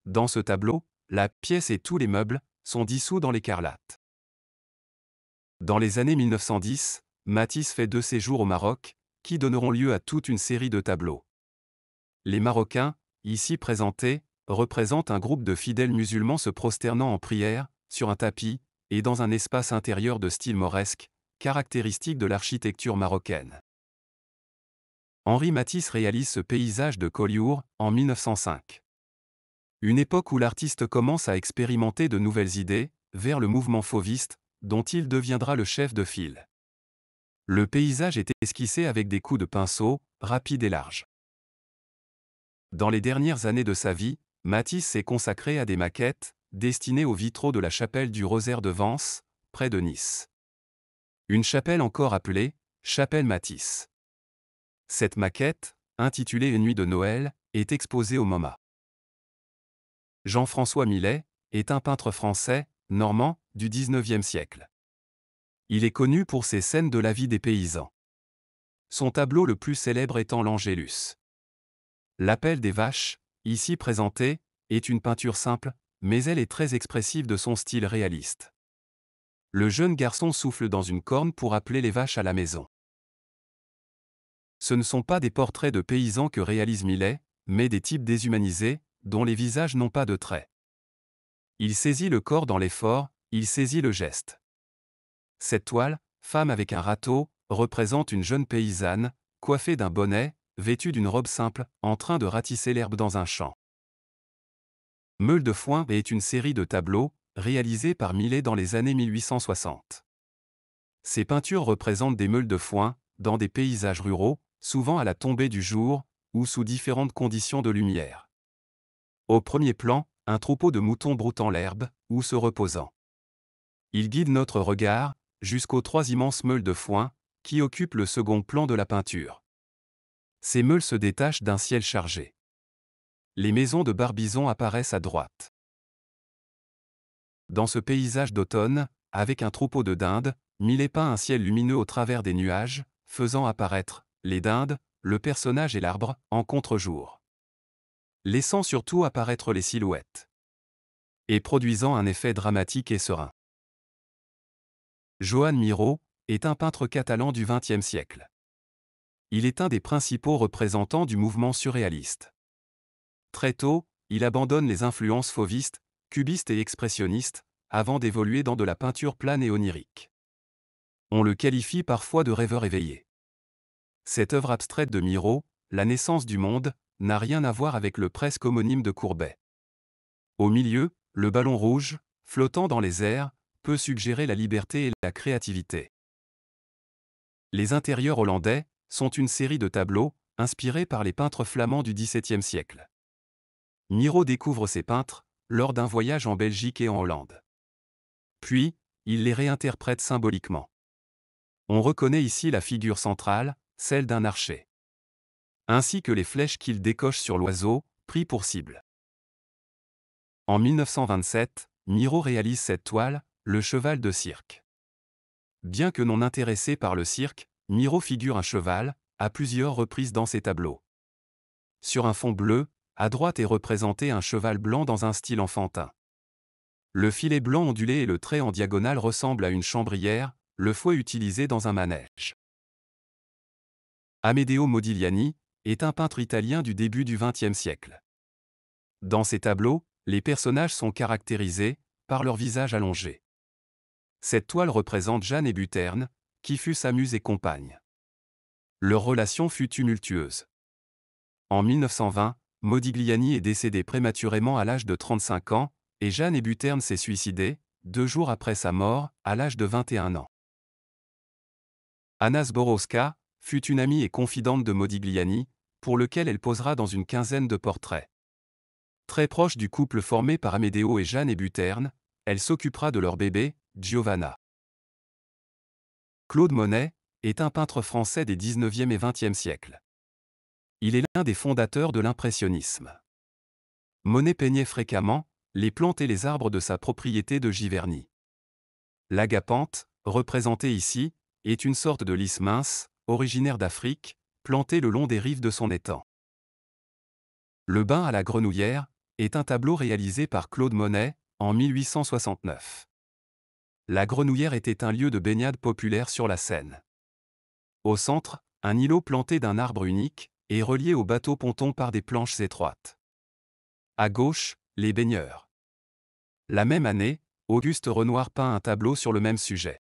Speaker 1: Dans ce tableau, la pièce et tous les meubles sont dissous dans l'écarlate. Dans les années 1910, Matisse fait deux séjours au Maroc, qui donneront lieu à toute une série de tableaux. Les Marocains, ici présentés, représentent un groupe de fidèles musulmans se prosternant en prière, sur un tapis, et dans un espace intérieur de style mauresque, caractéristique de l'architecture marocaine. Henri Matisse réalise ce paysage de Collioure en 1905. Une époque où l'artiste commence à expérimenter de nouvelles idées, vers le mouvement fauviste, dont il deviendra le chef de file. Le paysage est esquissé avec des coups de pinceau, rapides et larges. Dans les dernières années de sa vie, Matisse s'est consacré à des maquettes, destinée aux vitraux de la chapelle du Rosaire de Vence, près de Nice. Une chapelle encore appelée Chapelle Matisse. Cette maquette, intitulée Une nuit de Noël, est exposée au MoMA. Jean-François Millet est un peintre français, normand, du XIXe siècle. Il est connu pour ses scènes de la vie des paysans. Son tableau le plus célèbre étant l'Angélus. L'appel des vaches, ici présenté, est une peinture simple, mais elle est très expressive de son style réaliste. Le jeune garçon souffle dans une corne pour appeler les vaches à la maison. Ce ne sont pas des portraits de paysans que réalise Millet, mais des types déshumanisés, dont les visages n'ont pas de traits. Il saisit le corps dans l'effort, il saisit le geste. Cette toile, femme avec un râteau, représente une jeune paysanne, coiffée d'un bonnet, vêtue d'une robe simple, en train de ratisser l'herbe dans un champ. Meule de foin est une série de tableaux, réalisés par Millet dans les années 1860. Ces peintures représentent des meules de foin, dans des paysages ruraux, souvent à la tombée du jour, ou sous différentes conditions de lumière. Au premier plan, un troupeau de moutons broutant l'herbe, ou se reposant. Il guide notre regard, jusqu'aux trois immenses meules de foin, qui occupent le second plan de la peinture. Ces meules se détachent d'un ciel chargé. Les maisons de Barbizon apparaissent à droite. Dans ce paysage d'automne, avec un troupeau de dindes, Millet peint un ciel lumineux au travers des nuages, faisant apparaître, les dindes, le personnage et l'arbre, en contre-jour. Laissant surtout apparaître les silhouettes. Et produisant un effet dramatique et serein. Joan Miró est un peintre catalan du XXe siècle. Il est un des principaux représentants du mouvement surréaliste. Très tôt, il abandonne les influences fauvistes, cubistes et expressionnistes, avant d'évoluer dans de la peinture plane et onirique. On le qualifie parfois de rêveur éveillé. Cette œuvre abstraite de Miro, La naissance du monde, n'a rien à voir avec le presque homonyme de Courbet. Au milieu, le ballon rouge, flottant dans les airs, peut suggérer la liberté et la créativité. Les intérieurs hollandais sont une série de tableaux, inspirés par les peintres flamands du XVIIe siècle. Miro découvre ses peintres lors d'un voyage en Belgique et en Hollande. Puis, il les réinterprète symboliquement. On reconnaît ici la figure centrale, celle d'un archer. Ainsi que les flèches qu'il décoche sur l'oiseau, pris pour cible. En 1927, Miro réalise cette toile, Le cheval de cirque. Bien que non intéressé par le cirque, Miro figure un cheval, à plusieurs reprises dans ses tableaux. Sur un fond bleu, à droite est représenté un cheval blanc dans un style enfantin. Le filet blanc ondulé et le trait en diagonale ressemblent à une chambrière, le fouet utilisé dans un manège. Amedeo Modigliani est un peintre italien du début du XXe siècle. Dans ses tableaux, les personnages sont caractérisés par leur visage allongé. Cette toile représente Jeanne et Buterne, qui fut sa muse et compagne. Leur relation fut tumultueuse. En 1920, Modigliani est décédé prématurément à l'âge de 35 ans, et Jeanne et Buterne s'est suicidée, deux jours après sa mort, à l'âge de 21 ans. Anna Zborowska fut une amie et confidente de Modigliani, pour lequel elle posera dans une quinzaine de portraits. Très proche du couple formé par Amedeo et Jeanne et Buterne, elle s'occupera de leur bébé, Giovanna. Claude Monet est un peintre français des 19e et 20e siècles. Il est l'un des fondateurs de l'impressionnisme. Monet peignait fréquemment les plantes et les arbres de sa propriété de Giverny. L'agapante, représentée ici, est une sorte de lys mince, originaire d'Afrique, plantée le long des rives de son étang. Le bain à la grenouillère est un tableau réalisé par Claude Monet en 1869. La grenouillère était un lieu de baignade populaire sur la Seine. Au centre, un îlot planté d'un arbre unique, et relié au bateau ponton par des planches étroites. À gauche, les baigneurs. La même année, Auguste Renoir peint un tableau sur le même sujet.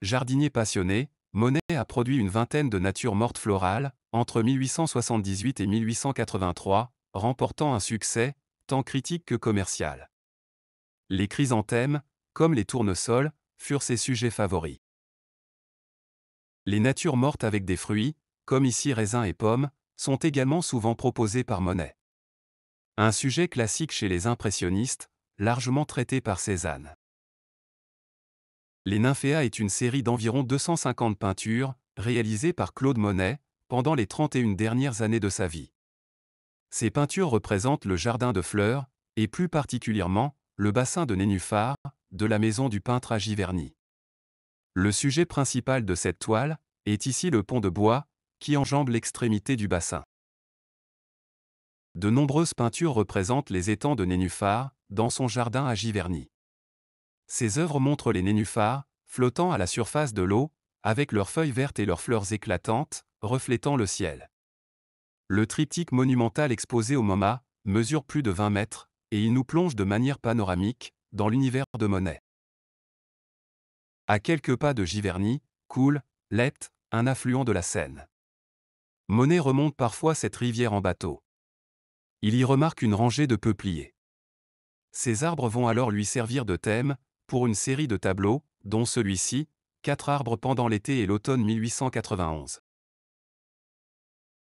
Speaker 1: Jardinier passionné, Monet a produit une vingtaine de natures mortes florales, entre 1878 et 1883, remportant un succès, tant critique que commercial. Les chrysanthèmes, comme les tournesols, furent ses sujets favoris. Les natures mortes avec des fruits, comme ici raisins et pommes, sont également souvent proposés par Monet. Un sujet classique chez les impressionnistes, largement traité par Cézanne. Les Nymphéas est une série d'environ 250 peintures, réalisées par Claude Monet, pendant les 31 dernières années de sa vie. Ces peintures représentent le jardin de fleurs, et plus particulièrement, le bassin de Nénuphar, de la maison du peintre à Giverny. Le sujet principal de cette toile est ici le pont de bois, qui enjambe l'extrémité du bassin. De nombreuses peintures représentent les étangs de nénuphars, dans son jardin à Giverny. Ses œuvres montrent les nénuphars, flottant à la surface de l'eau, avec leurs feuilles vertes et leurs fleurs éclatantes, reflétant le ciel. Le triptyque monumental exposé au MoMA mesure plus de 20 mètres, et il nous plonge de manière panoramique dans l'univers de Monet. À quelques pas de Giverny, coule l'Epte, un affluent de la Seine. Monet remonte parfois cette rivière en bateau. Il y remarque une rangée de peupliers. Ces arbres vont alors lui servir de thème, pour une série de tableaux, dont celui-ci, quatre arbres pendant l'été et l'automne 1891.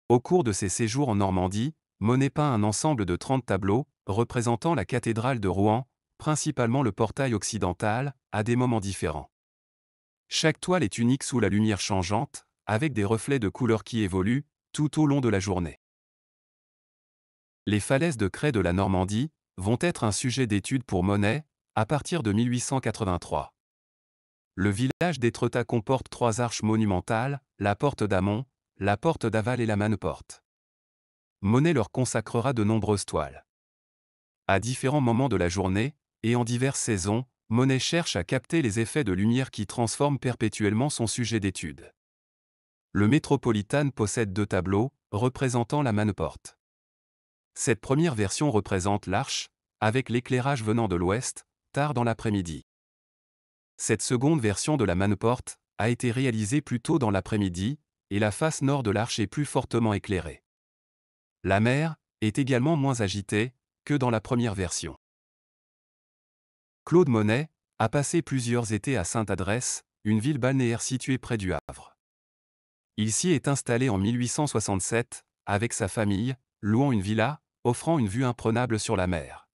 Speaker 1: Au cours de ses séjours en Normandie, Monet peint un ensemble de 30 tableaux, représentant la cathédrale de Rouen, principalement le portail occidental, à des moments différents. Chaque toile est unique sous la lumière changeante, avec des reflets de couleurs qui évoluent, tout au long de la journée. Les falaises de craie de la Normandie vont être un sujet d'étude pour Monet à partir de 1883. Le village d'Étretat comporte trois arches monumentales, la porte d'Amont, la porte d'Aval et la Maneporte. Monet leur consacrera de nombreuses toiles. À différents moments de la journée, et en diverses saisons, Monet cherche à capter les effets de lumière qui transforment perpétuellement son sujet d'étude le Metropolitan possède deux tableaux, représentant la manneporte. Cette première version représente l'arche, avec l'éclairage venant de l'ouest, tard dans l'après-midi. Cette seconde version de la manneporte a été réalisée plus tôt dans l'après-midi, et la face nord de l'arche est plus fortement éclairée. La mer est également moins agitée que dans la première version. Claude Monet a passé plusieurs étés à Sainte-Adresse, une ville balnéaire située près du Havre. Il s'y est installé en 1867, avec sa famille, louant une villa, offrant une vue imprenable sur la mer.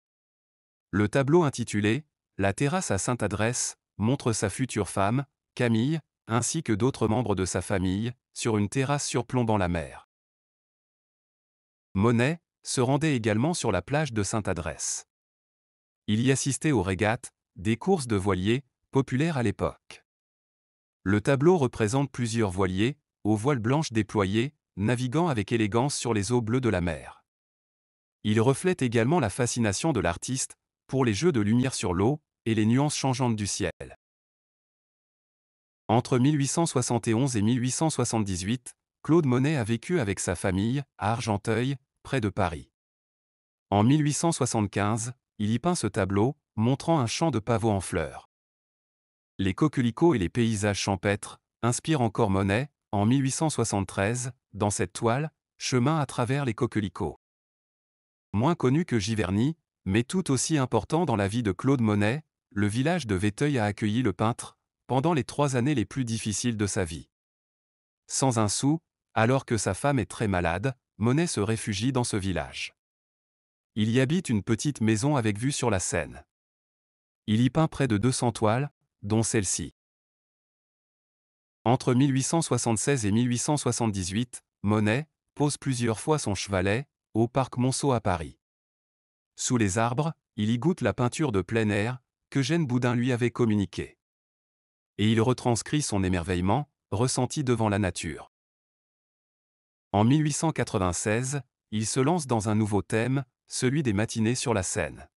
Speaker 1: Le tableau intitulé La terrasse à sainte adresse montre sa future femme, Camille, ainsi que d'autres membres de sa famille, sur une terrasse surplombant la mer. Monet se rendait également sur la plage de sainte adresse Il y assistait aux régates, des courses de voiliers, populaires à l'époque. Le tableau représente plusieurs voiliers, aux voiles blanches déployées, naviguant avec élégance sur les eaux bleues de la mer. Il reflète également la fascination de l'artiste pour les jeux de lumière sur l'eau et les nuances changeantes du ciel. Entre 1871 et 1878, Claude Monet a vécu avec sa famille à Argenteuil, près de Paris. En 1875, il y peint ce tableau, montrant un champ de pavots en fleurs. Les coquelicots et les paysages champêtres inspirent encore Monet, en 1873, dans cette toile, Chemin à travers les coquelicots. Moins connu que Giverny, mais tout aussi important dans la vie de Claude Monet, le village de Véteuil a accueilli le peintre, pendant les trois années les plus difficiles de sa vie. Sans un sou, alors que sa femme est très malade, Monet se réfugie dans ce village. Il y habite une petite maison avec vue sur la Seine. Il y peint près de 200 toiles, dont celle-ci. Entre 1876 et 1878, Monet pose plusieurs fois son chevalet au parc Monceau à Paris. Sous les arbres, il y goûte la peinture de plein air que qu'Eugène Boudin lui avait communiquée. Et il retranscrit son émerveillement, ressenti devant la nature. En 1896, il se lance dans un nouveau thème, celui des matinées sur la Seine.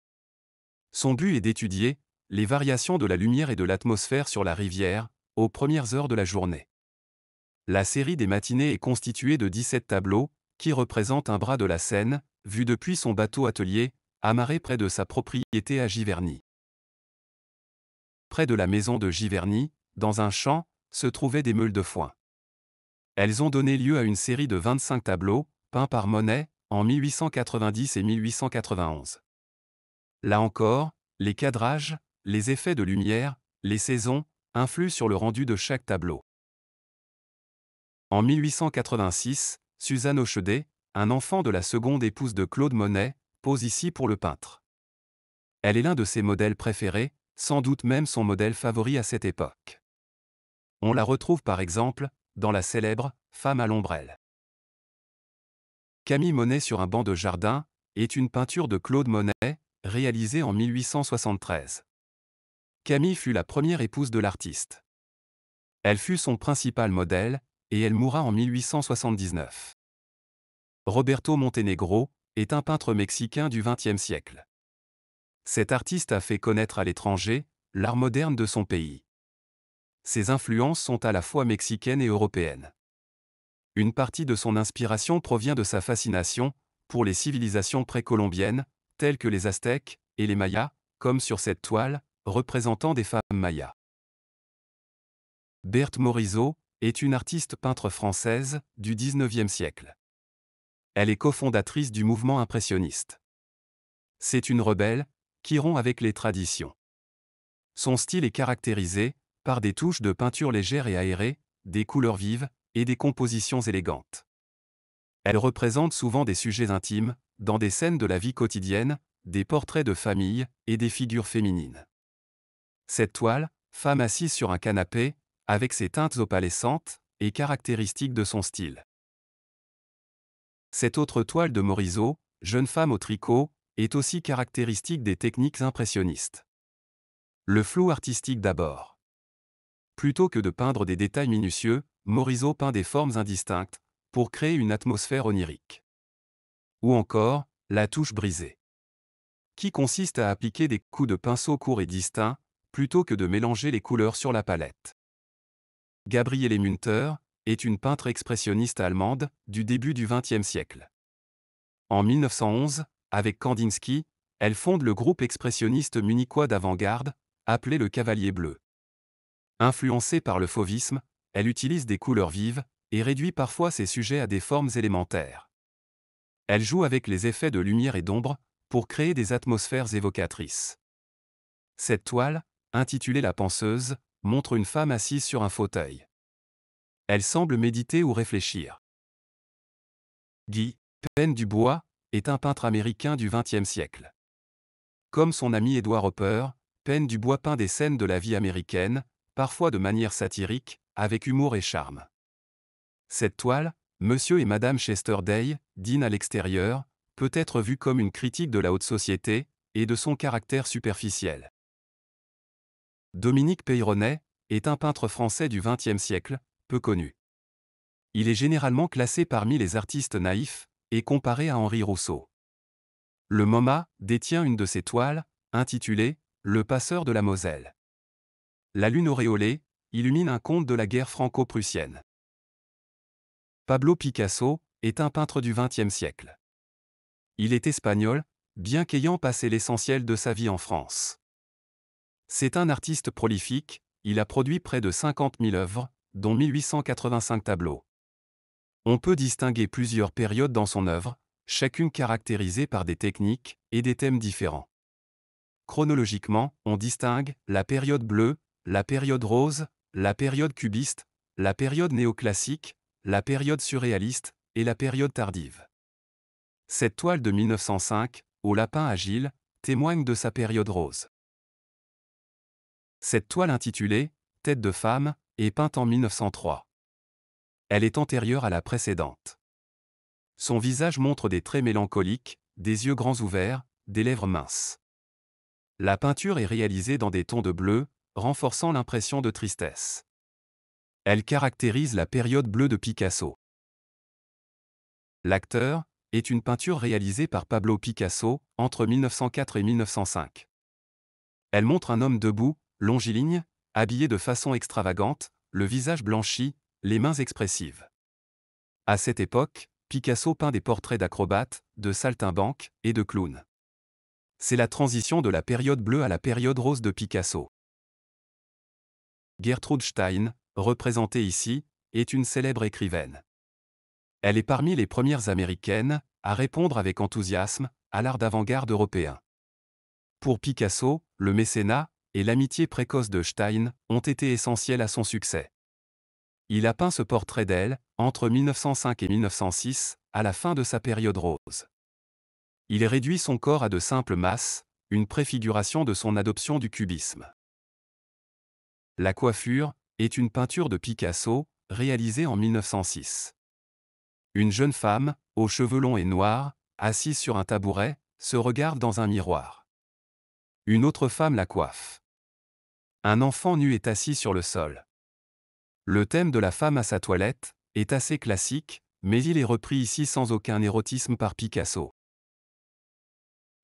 Speaker 1: Son but est d'étudier les variations de la lumière et de l'atmosphère sur la rivière, aux premières heures de la journée. La série des matinées est constituée de 17 tableaux, qui représentent un bras de la Seine, vu depuis son bateau atelier, amarré près de sa propriété à Giverny. Près de la maison de Giverny, dans un champ, se trouvaient des meules de foin. Elles ont donné lieu à une série de 25 tableaux, peints par Monet, en 1890 et 1891. Là encore, les cadrages, les effets de lumière, les saisons, influe sur le rendu de chaque tableau. En 1886, Suzanne Auchedet, un enfant de la seconde épouse de Claude Monet, pose ici pour le peintre. Elle est l'un de ses modèles préférés, sans doute même son modèle favori à cette époque. On la retrouve par exemple dans la célèbre Femme à l'ombrelle. Camille Monet sur un banc de jardin est une peinture de Claude Monet, réalisée en 1873. Camille fut la première épouse de l'artiste. Elle fut son principal modèle, et elle mourra en 1879. Roberto Montenegro est un peintre mexicain du XXe siècle. Cet artiste a fait connaître à l'étranger l'art moderne de son pays. Ses influences sont à la fois mexicaines et européennes. Une partie de son inspiration provient de sa fascination pour les civilisations précolombiennes, telles que les Aztèques et les Mayas, comme sur cette toile, représentant des femmes mayas. Berthe Morisot est une artiste peintre française du XIXe siècle. Elle est cofondatrice du mouvement impressionniste. C'est une rebelle qui rompt avec les traditions. Son style est caractérisé par des touches de peinture légère et aérée, des couleurs vives et des compositions élégantes. Elle représente souvent des sujets intimes, dans des scènes de la vie quotidienne, des portraits de famille et des figures féminines. Cette toile, femme assise sur un canapé, avec ses teintes opalescentes, est caractéristique de son style. Cette autre toile de Morisot, jeune femme au tricot, est aussi caractéristique des techniques impressionnistes. Le flou artistique d'abord. Plutôt que de peindre des détails minutieux, Morisot peint des formes indistinctes, pour créer une atmosphère onirique. Ou encore, la touche brisée. Qui consiste à appliquer des coups de pinceau courts et distincts, plutôt que de mélanger les couleurs sur la palette. Gabriele Münter est une peintre expressionniste allemande du début du XXe siècle. En 1911, avec Kandinsky, elle fonde le groupe expressionniste munichois d'avant-garde, appelé le Cavalier Bleu. Influencée par le fauvisme, elle utilise des couleurs vives et réduit parfois ses sujets à des formes élémentaires. Elle joue avec les effets de lumière et d'ombre pour créer des atmosphères évocatrices. Cette toile, intitulée La penseuse, montre une femme assise sur un fauteuil. Elle semble méditer ou réfléchir. Guy, Penn Dubois, est un peintre américain du XXe siècle. Comme son ami Edward Hopper, Penn Dubois peint des scènes de la vie américaine, parfois de manière satirique, avec humour et charme. Cette toile, Monsieur et Madame Chester Day dînent à l'extérieur, peut être vue comme une critique de la haute société et de son caractère superficiel. Dominique Peyronnet, est un peintre français du XXe siècle, peu connu. Il est généralement classé parmi les artistes naïfs et comparé à Henri Rousseau. Le MoMA détient une de ses toiles, intitulée Le passeur de la Moselle. La lune auréolée illumine un conte de la guerre franco-prussienne. Pablo Picasso est un peintre du XXe siècle. Il est espagnol, bien qu'ayant passé l'essentiel de sa vie en France. C'est un artiste prolifique, il a produit près de 50 000 œuvres, dont 1885 tableaux. On peut distinguer plusieurs périodes dans son œuvre, chacune caractérisée par des techniques et des thèmes différents. Chronologiquement, on distingue la période bleue, la période rose, la période cubiste, la période néoclassique, la période surréaliste et la période tardive. Cette toile de 1905, au lapin agile, témoigne de sa période rose. Cette toile intitulée Tête de femme est peinte en 1903. Elle est antérieure à la précédente. Son visage montre des traits mélancoliques, des yeux grands ouverts, des lèvres minces. La peinture est réalisée dans des tons de bleu, renforçant l'impression de tristesse. Elle caractérise la période bleue de Picasso. L'acteur est une peinture réalisée par Pablo Picasso entre 1904 et 1905. Elle montre un homme debout, longiligne, habillé de façon extravagante, le visage blanchi, les mains expressives. À cette époque, Picasso peint des portraits d'acrobates, de saltimbanques et de clowns. C'est la transition de la période bleue à la période rose de Picasso. Gertrude Stein, représentée ici, est une célèbre écrivaine. Elle est parmi les premières américaines à répondre avec enthousiasme à l'art d'avant-garde européen. Pour Picasso, le mécénat, et l'amitié précoce de Stein ont été essentielles à son succès. Il a peint ce portrait d'elle, entre 1905 et 1906, à la fin de sa période rose. Il réduit son corps à de simples masses, une préfiguration de son adoption du cubisme. La coiffure est une peinture de Picasso, réalisée en 1906. Une jeune femme, aux cheveux longs et noirs, assise sur un tabouret, se regarde dans un miroir. Une autre femme la coiffe. Un enfant nu est assis sur le sol. Le thème de la femme à sa toilette est assez classique, mais il est repris ici sans aucun érotisme par Picasso.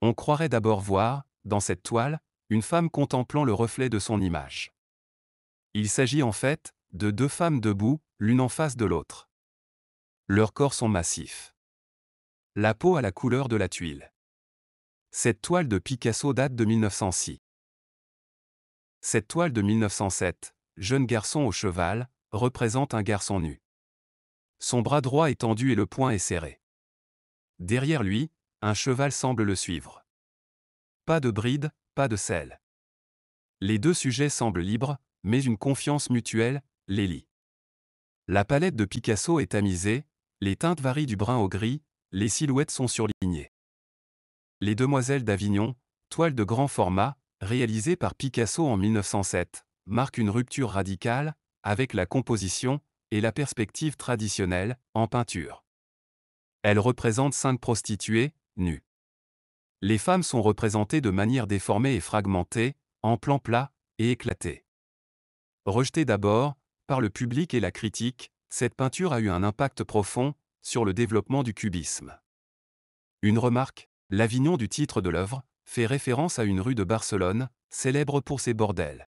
Speaker 1: On croirait d'abord voir, dans cette toile, une femme contemplant le reflet de son image. Il s'agit en fait de deux femmes debout, l'une en face de l'autre. Leurs corps sont massifs. La peau a la couleur de la tuile. Cette toile de Picasso date de 1906. Cette toile de 1907, Jeune garçon au cheval, représente un garçon nu. Son bras droit est tendu et le poing est serré. Derrière lui, un cheval semble le suivre. Pas de bride, pas de selle. Les deux sujets semblent libres, mais une confiance mutuelle les lie. La palette de Picasso est tamisée, les teintes varient du brun au gris, les silhouettes sont surlignées. Les Demoiselles d'Avignon, toile de grand format, réalisée par Picasso en 1907, marque une rupture radicale avec la composition et la perspective traditionnelle en peinture. Elle représente cinq prostituées, nues. Les femmes sont représentées de manière déformée et fragmentée, en plan plat et éclaté. Rejetée d'abord par le public et la critique, cette peinture a eu un impact profond sur le développement du cubisme. Une remarque, l'Avignon du titre de l'œuvre, fait référence à une rue de Barcelone, célèbre pour ses bordels.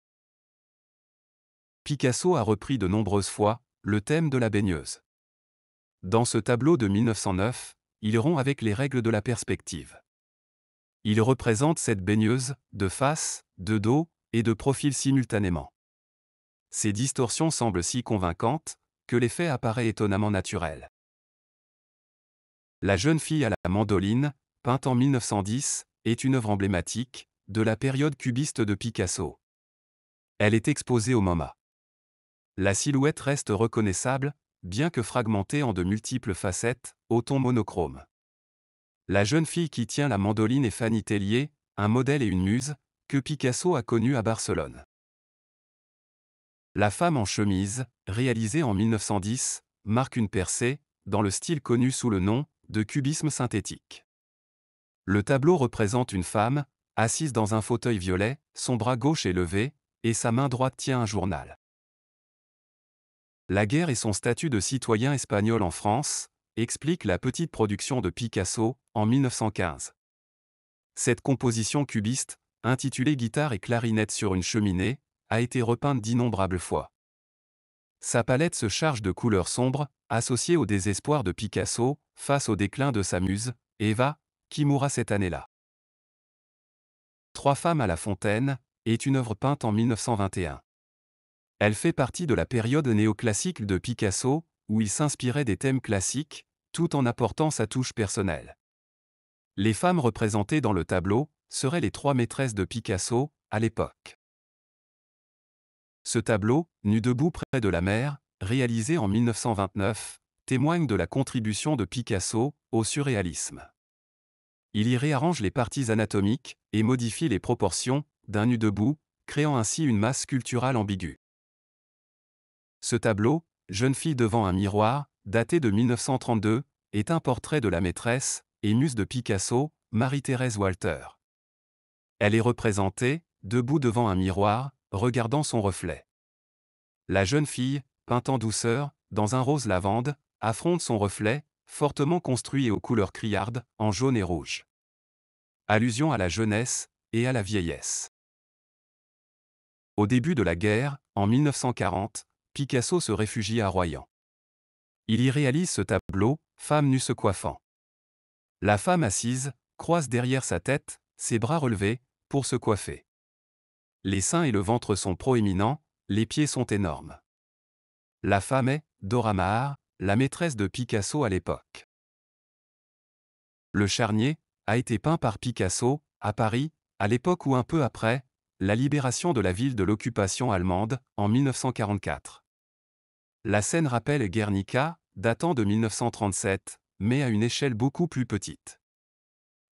Speaker 1: Picasso a repris de nombreuses fois le thème de la baigneuse. Dans ce tableau de 1909, il rompt avec les règles de la perspective. Il représente cette baigneuse, de face, de dos et de profil simultanément. Ces distorsions semblent si convaincantes que l'effet apparaît étonnamment naturel. La jeune fille à la mandoline, peinte en 1910, est une œuvre emblématique de la période cubiste de Picasso. Elle est exposée au MoMA. La silhouette reste reconnaissable, bien que fragmentée en de multiples facettes, au ton monochrome. La jeune fille qui tient la mandoline est Fanny Tellier, un modèle et une muse, que Picasso a connue à Barcelone. La femme en chemise, réalisée en 1910, marque une percée, dans le style connu sous le nom de cubisme synthétique. Le tableau représente une femme, assise dans un fauteuil violet, son bras gauche est levé, et sa main droite tient un journal. La guerre et son statut de citoyen espagnol en France, expliquent la petite production de Picasso, en 1915. Cette composition cubiste, intitulée Guitare et clarinette sur une cheminée, a été repeinte d'innombrables fois. Sa palette se charge de couleurs sombres, associées au désespoir de Picasso, face au déclin de sa muse, Eva, qui mourra cette année-là. Trois femmes à la fontaine est une œuvre peinte en 1921. Elle fait partie de la période néoclassique de Picasso, où il s'inspirait des thèmes classiques, tout en apportant sa touche personnelle. Les femmes représentées dans le tableau seraient les trois maîtresses de Picasso, à l'époque. Ce tableau, nu debout près de la mer, réalisé en 1929, témoigne de la contribution de Picasso au surréalisme. Il y réarrange les parties anatomiques et modifie les proportions d'un nu debout, créant ainsi une masse culturelle ambiguë. Ce tableau, Jeune fille devant un miroir, daté de 1932, est un portrait de la maîtresse et muse de Picasso, Marie-Thérèse Walter. Elle est représentée, debout devant un miroir, regardant son reflet. La jeune fille, peinte en douceur, dans un rose lavande, affronte son reflet, fortement construit et aux couleurs criardes, en jaune et rouge. Allusion à la jeunesse et à la vieillesse. Au début de la guerre, en 1940, Picasso se réfugie à Royan. Il y réalise ce tableau, Femme nue se coiffant. La femme assise, croise derrière sa tête, ses bras relevés, pour se coiffer. Les seins et le ventre sont proéminents, les pieds sont énormes. La femme est, Dora Maar, la maîtresse de Picasso à l'époque. Le charnier a été peint par Picasso, à Paris, à l'époque ou un peu après, la libération de la ville de l'occupation allemande, en 1944. La scène rappelle Guernica, datant de 1937, mais à une échelle beaucoup plus petite.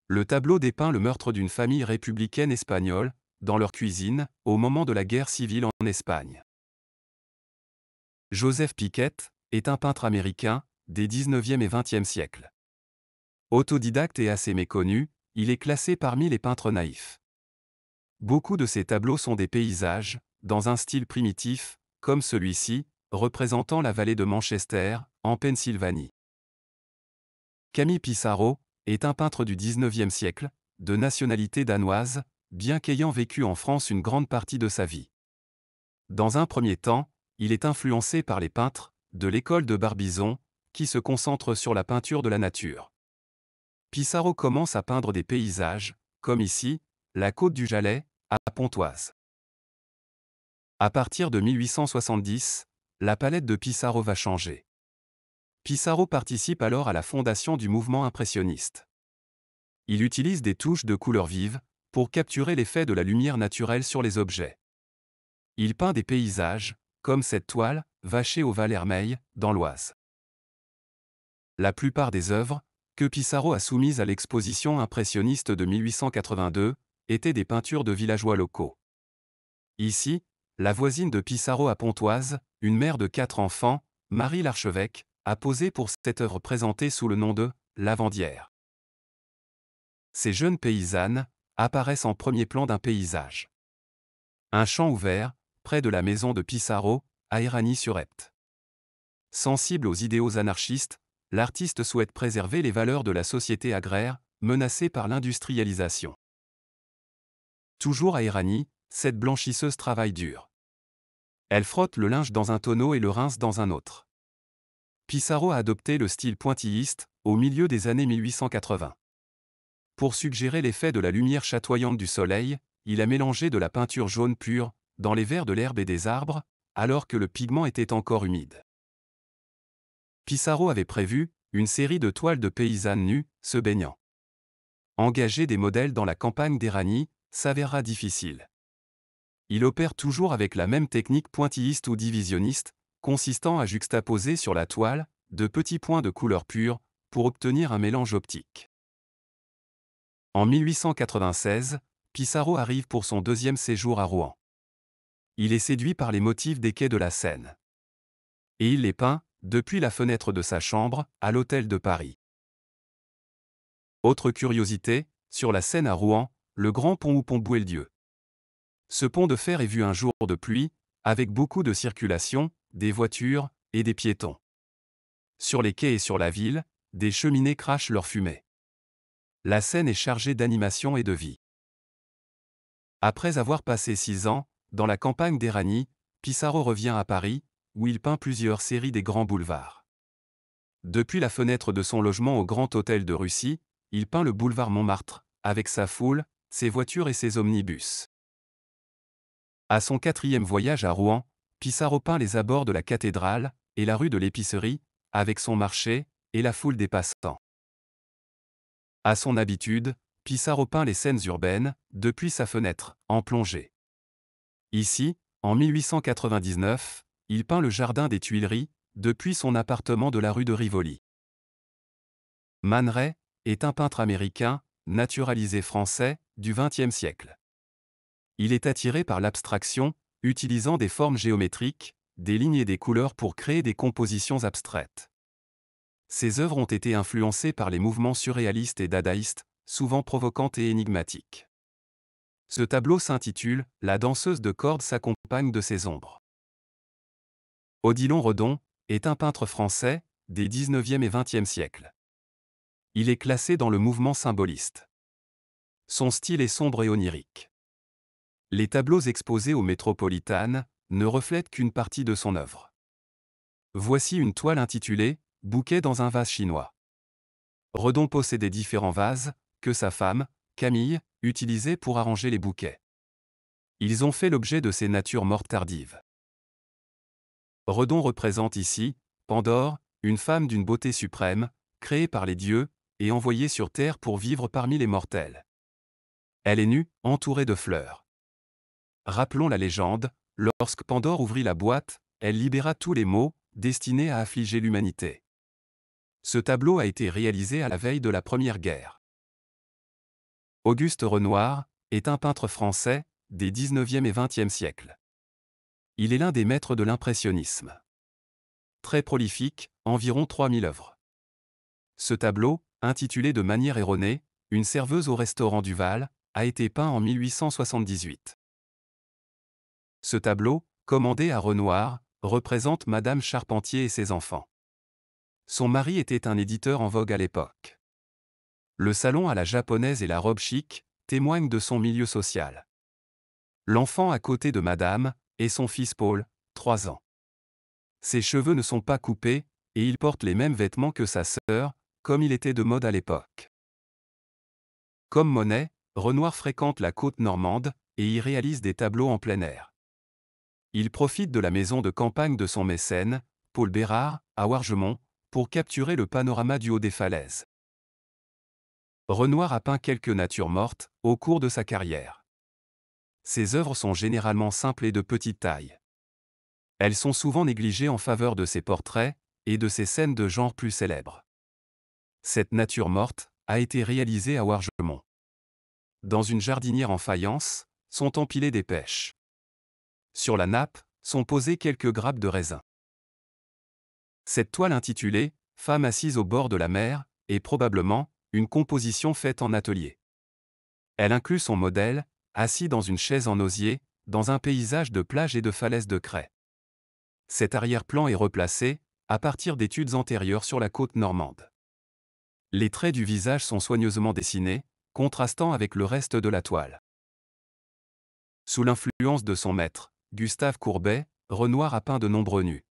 Speaker 1: Le tableau dépeint le meurtre d'une famille républicaine espagnole, dans leur cuisine, au moment de la guerre civile en Espagne. Joseph Piquet est un peintre américain des 19e et 20e siècles. Autodidacte et assez méconnu, il est classé parmi les peintres naïfs. Beaucoup de ses tableaux sont des paysages, dans un style primitif, comme celui-ci, représentant la vallée de Manchester, en Pennsylvanie. Camille Pissarro est un peintre du 19e siècle, de nationalité danoise, bien qu'ayant vécu en France une grande partie de sa vie. Dans un premier temps, il est influencé par les peintres, de l'école de Barbizon, qui se concentre sur la peinture de la nature. Pissarro commence à peindre des paysages, comme ici, la côte du Jalais, à Pontoise. À partir de 1870, la palette de Pissarro va changer. Pissarro participe alors à la fondation du mouvement impressionniste. Il utilise des touches de couleurs vives pour capturer l'effet de la lumière naturelle sur les objets. Il peint des paysages, comme cette toile, Vacher au Val-Hermeil, dans l'Oise. La plupart des œuvres, que Pissarro a soumises à l'exposition impressionniste de 1882, étaient des peintures de villageois locaux. Ici, la voisine de Pissarro à Pontoise, une mère de quatre enfants, Marie l'archevêque, a posé pour cette œuvre présentée sous le nom de Lavandière. Ces jeunes paysannes apparaissent en premier plan d'un paysage. Un champ ouvert, près de la maison de Pissarro, à sur epte Sensible aux idéaux anarchistes, l'artiste souhaite préserver les valeurs de la société agraire, menacée par l'industrialisation. Toujours à Irani, cette blanchisseuse travaille dur. Elle frotte le linge dans un tonneau et le rince dans un autre. Pissarro a adopté le style pointilliste au milieu des années 1880. Pour suggérer l'effet de la lumière chatoyante du soleil, il a mélangé de la peinture jaune pure, dans les verts de l'herbe et des arbres, alors que le pigment était encore humide. Pissarro avait prévu une série de toiles de paysannes nues, se baignant. Engager des modèles dans la campagne d'Erani s'avérera difficile. Il opère toujours avec la même technique pointilliste ou divisionniste, consistant à juxtaposer sur la toile de petits points de couleur pure pour obtenir un mélange optique. En 1896, Pissarro arrive pour son deuxième séjour à Rouen il est séduit par les motifs des quais de la Seine. Et il les peint, depuis la fenêtre de sa chambre, à l'hôtel de Paris. Autre curiosité, sur la Seine à Rouen, le grand pont ou pont Boué-le-Dieu. Ce pont de fer est vu un jour de pluie, avec beaucoup de circulation, des voitures et des piétons. Sur les quais et sur la ville, des cheminées crachent leur fumée. La Seine est chargée d'animation et de vie. Après avoir passé six ans, dans la campagne d'Erani, Pissarro revient à Paris, où il peint plusieurs séries des grands boulevards. Depuis la fenêtre de son logement au Grand Hôtel de Russie, il peint le boulevard Montmartre, avec sa foule, ses voitures et ses omnibus. À son quatrième voyage à Rouen, Pissarro peint les abords de la cathédrale et la rue de l'épicerie, avec son marché et la foule des passants. À son habitude, Pissarro peint les scènes urbaines, depuis sa fenêtre, en plongée. Ici, en 1899, il peint le jardin des Tuileries, depuis son appartement de la rue de Rivoli. Man est un peintre américain, naturalisé français, du XXe siècle. Il est attiré par l'abstraction, utilisant des formes géométriques, des lignes et des couleurs pour créer des compositions abstraites. Ses œuvres ont été influencées par les mouvements surréalistes et dadaïstes, souvent provocantes et énigmatiques. Ce tableau s'intitule La danseuse de cordes s'accompagne de ses ombres. Odilon Redon est un peintre français des 19e et 20e siècles. Il est classé dans le mouvement symboliste. Son style est sombre et onirique. Les tableaux exposés au Métropolitane ne reflètent qu'une partie de son œuvre. Voici une toile intitulée Bouquet dans un vase chinois. Redon possédait différents vases que sa femme, Camille, utilisés pour arranger les bouquets. Ils ont fait l'objet de ces natures mortes tardives. Redon représente ici, Pandore, une femme d'une beauté suprême, créée par les dieux, et envoyée sur terre pour vivre parmi les mortels. Elle est nue, entourée de fleurs. Rappelons la légende, lorsque Pandore ouvrit la boîte, elle libéra tous les maux, destinés à affliger l'humanité. Ce tableau a été réalisé à la veille de la Première Guerre. Auguste Renoir, est un peintre français, des 19e et 20e siècles. Il est l'un des maîtres de l'impressionnisme. Très prolifique, environ 3000 œuvres. Ce tableau, intitulé de manière erronée, Une serveuse au restaurant du Val, a été peint en 1878. Ce tableau, commandé à Renoir, représente Madame Charpentier et ses enfants. Son mari était un éditeur en vogue à l'époque le salon à la japonaise et la robe chic témoignent de son milieu social. L'enfant à côté de madame, et son fils Paul, 3 ans. Ses cheveux ne sont pas coupés, et il porte les mêmes vêtements que sa sœur, comme il était de mode à l'époque. Comme Monet, Renoir fréquente la côte normande, et y réalise des tableaux en plein air. Il profite de la maison de campagne de son mécène, Paul Bérard, à Wargemont, pour capturer le panorama du haut des falaises. Renoir a peint quelques natures mortes au cours de sa carrière. Ses œuvres sont généralement simples et de petite taille. Elles sont souvent négligées en faveur de ses portraits et de ses scènes de genre plus célèbres. Cette nature morte a été réalisée à Wargemont. Dans une jardinière en faïence, sont empilées des pêches. Sur la nappe, sont posées quelques grappes de raisin. Cette toile intitulée Femme assise au bord de la mer est probablement une composition faite en atelier. Elle inclut son modèle, assis dans une chaise en osier, dans un paysage de plages et de falaises de craie. Cet arrière-plan est replacé, à partir d'études antérieures sur la côte normande. Les traits du visage sont soigneusement dessinés, contrastant avec le reste de la toile. Sous l'influence de son maître, Gustave Courbet, Renoir a peint de nombreux nus.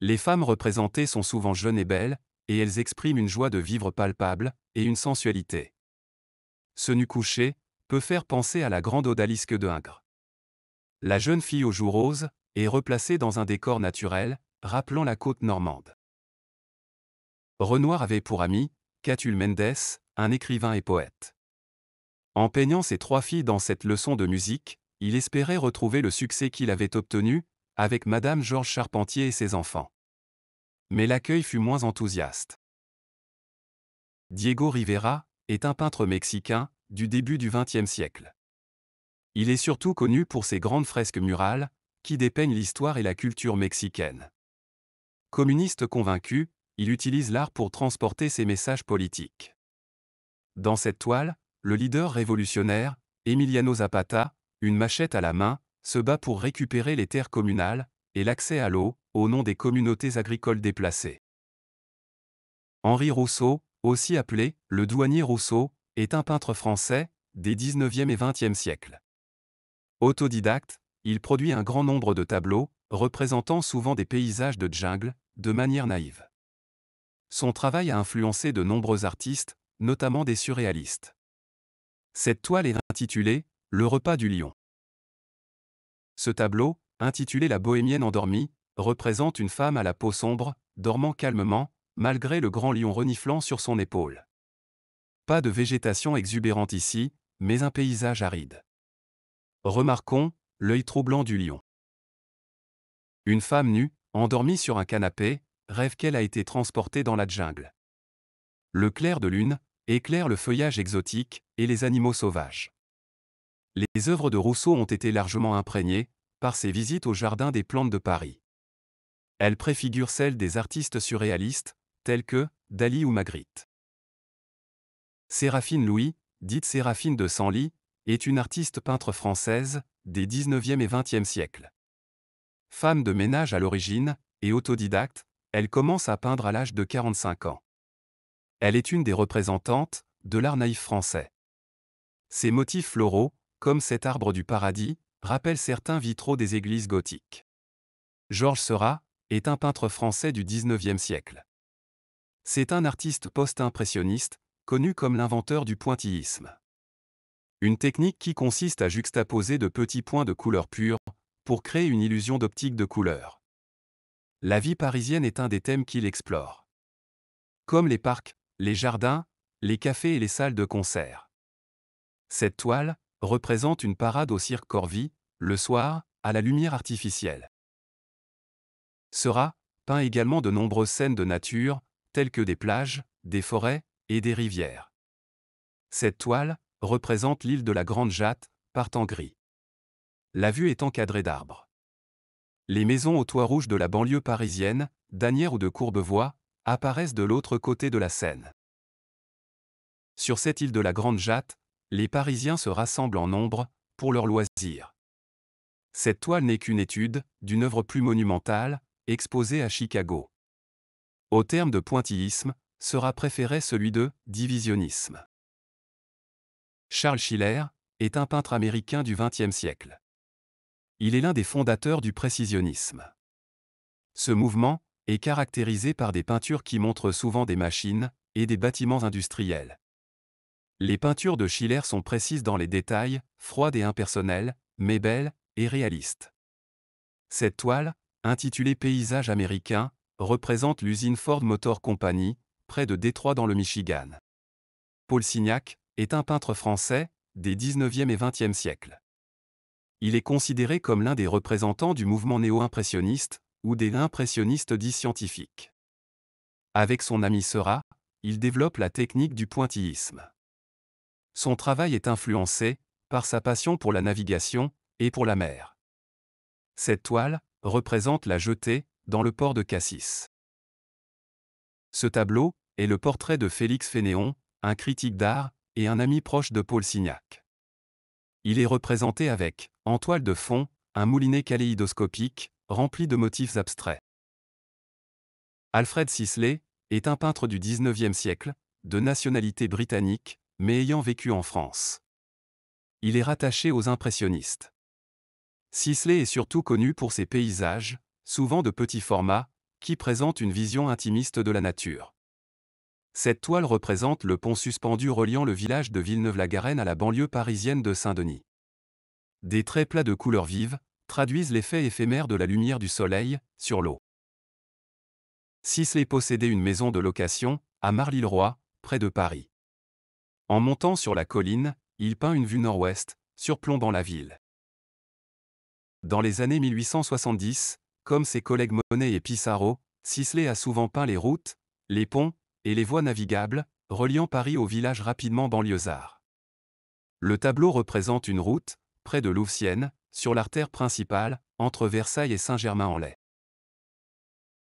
Speaker 1: Les femmes représentées sont souvent jeunes et belles, et elles expriment une joie de vivre palpable, et une sensualité. Ce nu couché peut faire penser à la grande odalisque de La jeune fille aux joues roses est replacée dans un décor naturel, rappelant la côte normande. Renoir avait pour ami Catulle Mendes, un écrivain et poète. En peignant ses trois filles dans cette leçon de musique, il espérait retrouver le succès qu'il avait obtenu avec Madame Georges Charpentier et ses enfants. Mais l'accueil fut moins enthousiaste. Diego Rivera est un peintre mexicain du début du XXe siècle. Il est surtout connu pour ses grandes fresques murales, qui dépeignent l'histoire et la culture mexicaine. Communiste convaincu, il utilise l'art pour transporter ses messages politiques. Dans cette toile, le leader révolutionnaire, Emiliano Zapata, une machette à la main, se bat pour récupérer les terres communales, et l'accès à l'eau, au nom des communautés agricoles déplacées. Henri Rousseau, aussi appelé le douanier Rousseau, est un peintre français des 19e et 20e siècles. Autodidacte, il produit un grand nombre de tableaux, représentant souvent des paysages de jungle, de manière naïve. Son travail a influencé de nombreux artistes, notamment des surréalistes. Cette toile est intitulée Le repas du lion. Ce tableau, intitulée La Bohémienne endormie, représente une femme à la peau sombre, dormant calmement, malgré le grand lion reniflant sur son épaule. Pas de végétation exubérante ici, mais un paysage aride. Remarquons l'œil troublant du lion. Une femme nue, endormie sur un canapé, rêve qu'elle a été transportée dans la jungle. Le clair de lune éclaire le feuillage exotique et les animaux sauvages. Les œuvres de Rousseau ont été largement imprégnées, par ses visites au Jardin des plantes de Paris. Elle préfigure celle des artistes surréalistes, tels que Dali ou Magritte. Séraphine Louis, dite Séraphine de Senlis, est une artiste peintre française des 19e et 20e siècles. Femme de ménage à l'origine et autodidacte, elle commence à peindre à l'âge de 45 ans. Elle est une des représentantes de l'art naïf français. Ses motifs floraux, comme cet arbre du paradis, rappelle certains vitraux des églises gothiques. Georges Seurat est un peintre français du XIXe siècle. C'est un artiste post-impressionniste, connu comme l'inventeur du pointillisme. Une technique qui consiste à juxtaposer de petits points de couleur pure pour créer une illusion d'optique de couleur. La vie parisienne est un des thèmes qu'il explore. Comme les parcs, les jardins, les cafés et les salles de concert. Cette toile, représente une parade au cirque Corvi, le soir, à la lumière artificielle. Sera peint également de nombreuses scènes de nature, telles que des plages, des forêts et des rivières. Cette toile représente l'île de la Grande Jatte, partant gris. La vue est encadrée d'arbres. Les maisons aux toits rouges de la banlieue parisienne, d'Anières ou de Courbevoie, apparaissent de l'autre côté de la Seine. Sur cette île de la Grande Jatte, les Parisiens se rassemblent en nombre, pour leur loisirs. Cette toile n'est qu'une étude, d'une œuvre plus monumentale, exposée à Chicago. Au terme de pointillisme, sera préféré celui de divisionnisme. Charles Schiller est un peintre américain du XXe siècle. Il est l'un des fondateurs du précisionnisme. Ce mouvement est caractérisé par des peintures qui montrent souvent des machines et des bâtiments industriels. Les peintures de Schiller sont précises dans les détails, froides et impersonnelles, mais belles et réalistes. Cette toile, intitulée Paysage américain, représente l'usine Ford Motor Company, près de Détroit dans le Michigan. Paul Signac est un peintre français des 19e et 20e siècles. Il est considéré comme l'un des représentants du mouvement néo-impressionniste ou des impressionnistes dits scientifiques. Avec son ami Seurat, il développe la technique du pointillisme. Son travail est influencé par sa passion pour la navigation et pour la mer. Cette toile représente la jetée dans le port de Cassis. Ce tableau est le portrait de Félix Fénéon, un critique d'art et un ami proche de Paul Signac. Il est représenté avec, en toile de fond, un moulinet kaléidoscopique, rempli de motifs abstraits. Alfred Sisley est un peintre du XIXe siècle, de nationalité britannique, mais ayant vécu en France. Il est rattaché aux impressionnistes. Sisley est surtout connu pour ses paysages, souvent de petit format, qui présentent une vision intimiste de la nature. Cette toile représente le pont suspendu reliant le village de Villeneuve-la-Garenne à la banlieue parisienne de Saint-Denis. Des traits plats de couleurs vives traduisent l'effet éphémère de la lumière du soleil sur l'eau. Sisley possédait une maison de location à Marly-le-Roi, près de Paris. En montant sur la colline, il peint une vue nord-ouest, surplombant la ville. Dans les années 1870, comme ses collègues Monet et Pissarro, Sisley a souvent peint les routes, les ponts et les voies navigables, reliant Paris au village rapidement banlieusard. Le tableau représente une route, près de Louvciennes, sur l'artère principale, entre Versailles et Saint-Germain-en-Laye.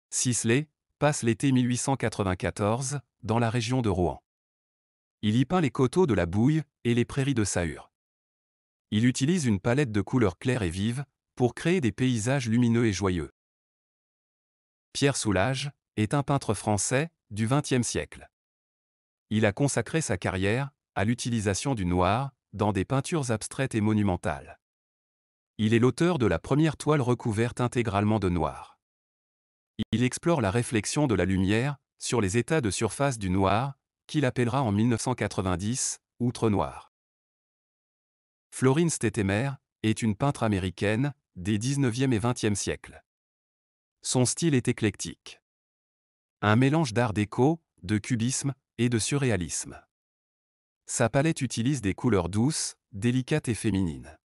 Speaker 1: Sisley passe l'été 1894 dans la région de Rouen. Il y peint les coteaux de la Bouille et les prairies de Saur. Il utilise une palette de couleurs claires et vives pour créer des paysages lumineux et joyeux. Pierre Soulages est un peintre français du XXe siècle. Il a consacré sa carrière à l'utilisation du noir dans des peintures abstraites et monumentales. Il est l'auteur de la première toile recouverte intégralement de noir. Il explore la réflexion de la lumière sur les états de surface du noir qu'il appellera en 1990 Outre Noir. Florine Stettemer est une peintre américaine des 19e et 20e siècles. Son style est éclectique. Un mélange d'art déco, de cubisme et de surréalisme. Sa palette utilise des couleurs douces, délicates et féminines.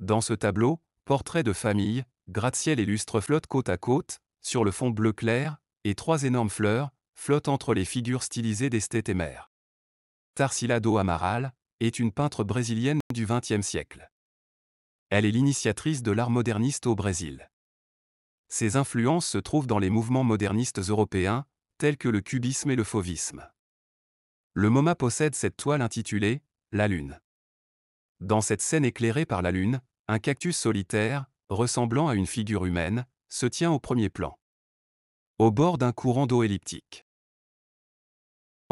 Speaker 1: Dans ce tableau, portrait de famille, gratte-ciel et lustre flottent côte à côte, sur le fond bleu clair, et trois énormes fleurs, flotte entre les figures stylisées d'esthètes et Tarsila do Amaral est une peintre brésilienne du XXe siècle. Elle est l'initiatrice de l'art moderniste au Brésil. Ses influences se trouvent dans les mouvements modernistes européens, tels que le cubisme et le fauvisme. Le MoMA possède cette toile intitulée La Lune. Dans cette scène éclairée par la Lune, un cactus solitaire, ressemblant à une figure humaine, se tient au premier plan. Au bord d'un courant d'eau elliptique.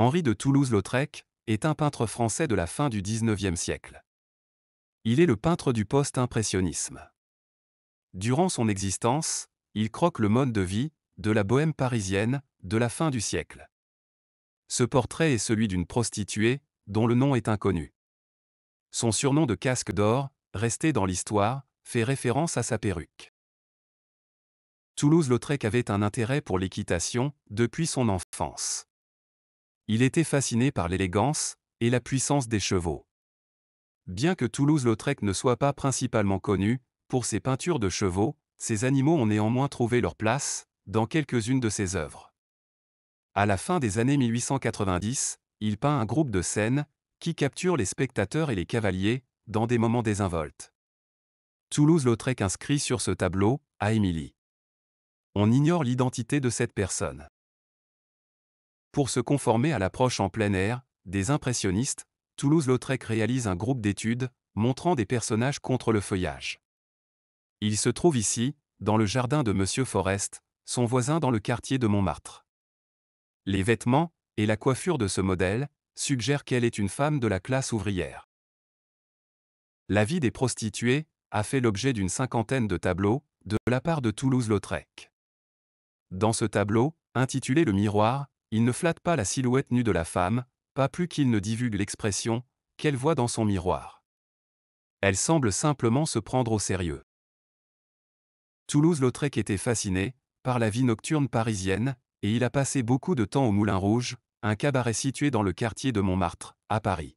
Speaker 1: Henri de Toulouse-Lautrec, est un peintre français de la fin du XIXe siècle. Il est le peintre du post-impressionnisme. Durant son existence, il croque le mode de vie, de la bohème parisienne, de la fin du siècle. Ce portrait est celui d'une prostituée, dont le nom est inconnu. Son surnom de casque d'or, resté dans l'histoire, fait référence à sa perruque. Toulouse-Lautrec avait un intérêt pour l'équitation, depuis son enfance. Il était fasciné par l'élégance et la puissance des chevaux. Bien que Toulouse-Lautrec ne soit pas principalement connu pour ses peintures de chevaux, ces animaux ont néanmoins trouvé leur place dans quelques-unes de ses œuvres. À la fin des années 1890, il peint un groupe de scènes qui capture les spectateurs et les cavaliers dans des moments désinvoltes. Toulouse-Lautrec inscrit sur ce tableau à Émilie. On ignore l'identité de cette personne. Pour se conformer à l'approche en plein air, des impressionnistes, Toulouse-Lautrec réalise un groupe d'études, montrant des personnages contre le feuillage. Il se trouve ici, dans le jardin de M. Forest, son voisin dans le quartier de Montmartre. Les vêtements et la coiffure de ce modèle suggèrent qu'elle est une femme de la classe ouvrière. La vie des prostituées a fait l'objet d'une cinquantaine de tableaux de la part de Toulouse-Lautrec. Dans ce tableau, intitulé Le miroir, il ne flatte pas la silhouette nue de la femme, pas plus qu'il ne divulgue l'expression qu'elle voit dans son miroir. Elle semble simplement se prendre au sérieux. Toulouse-Lautrec était fasciné par la vie nocturne parisienne, et il a passé beaucoup de temps au Moulin Rouge, un cabaret situé dans le quartier de Montmartre, à Paris.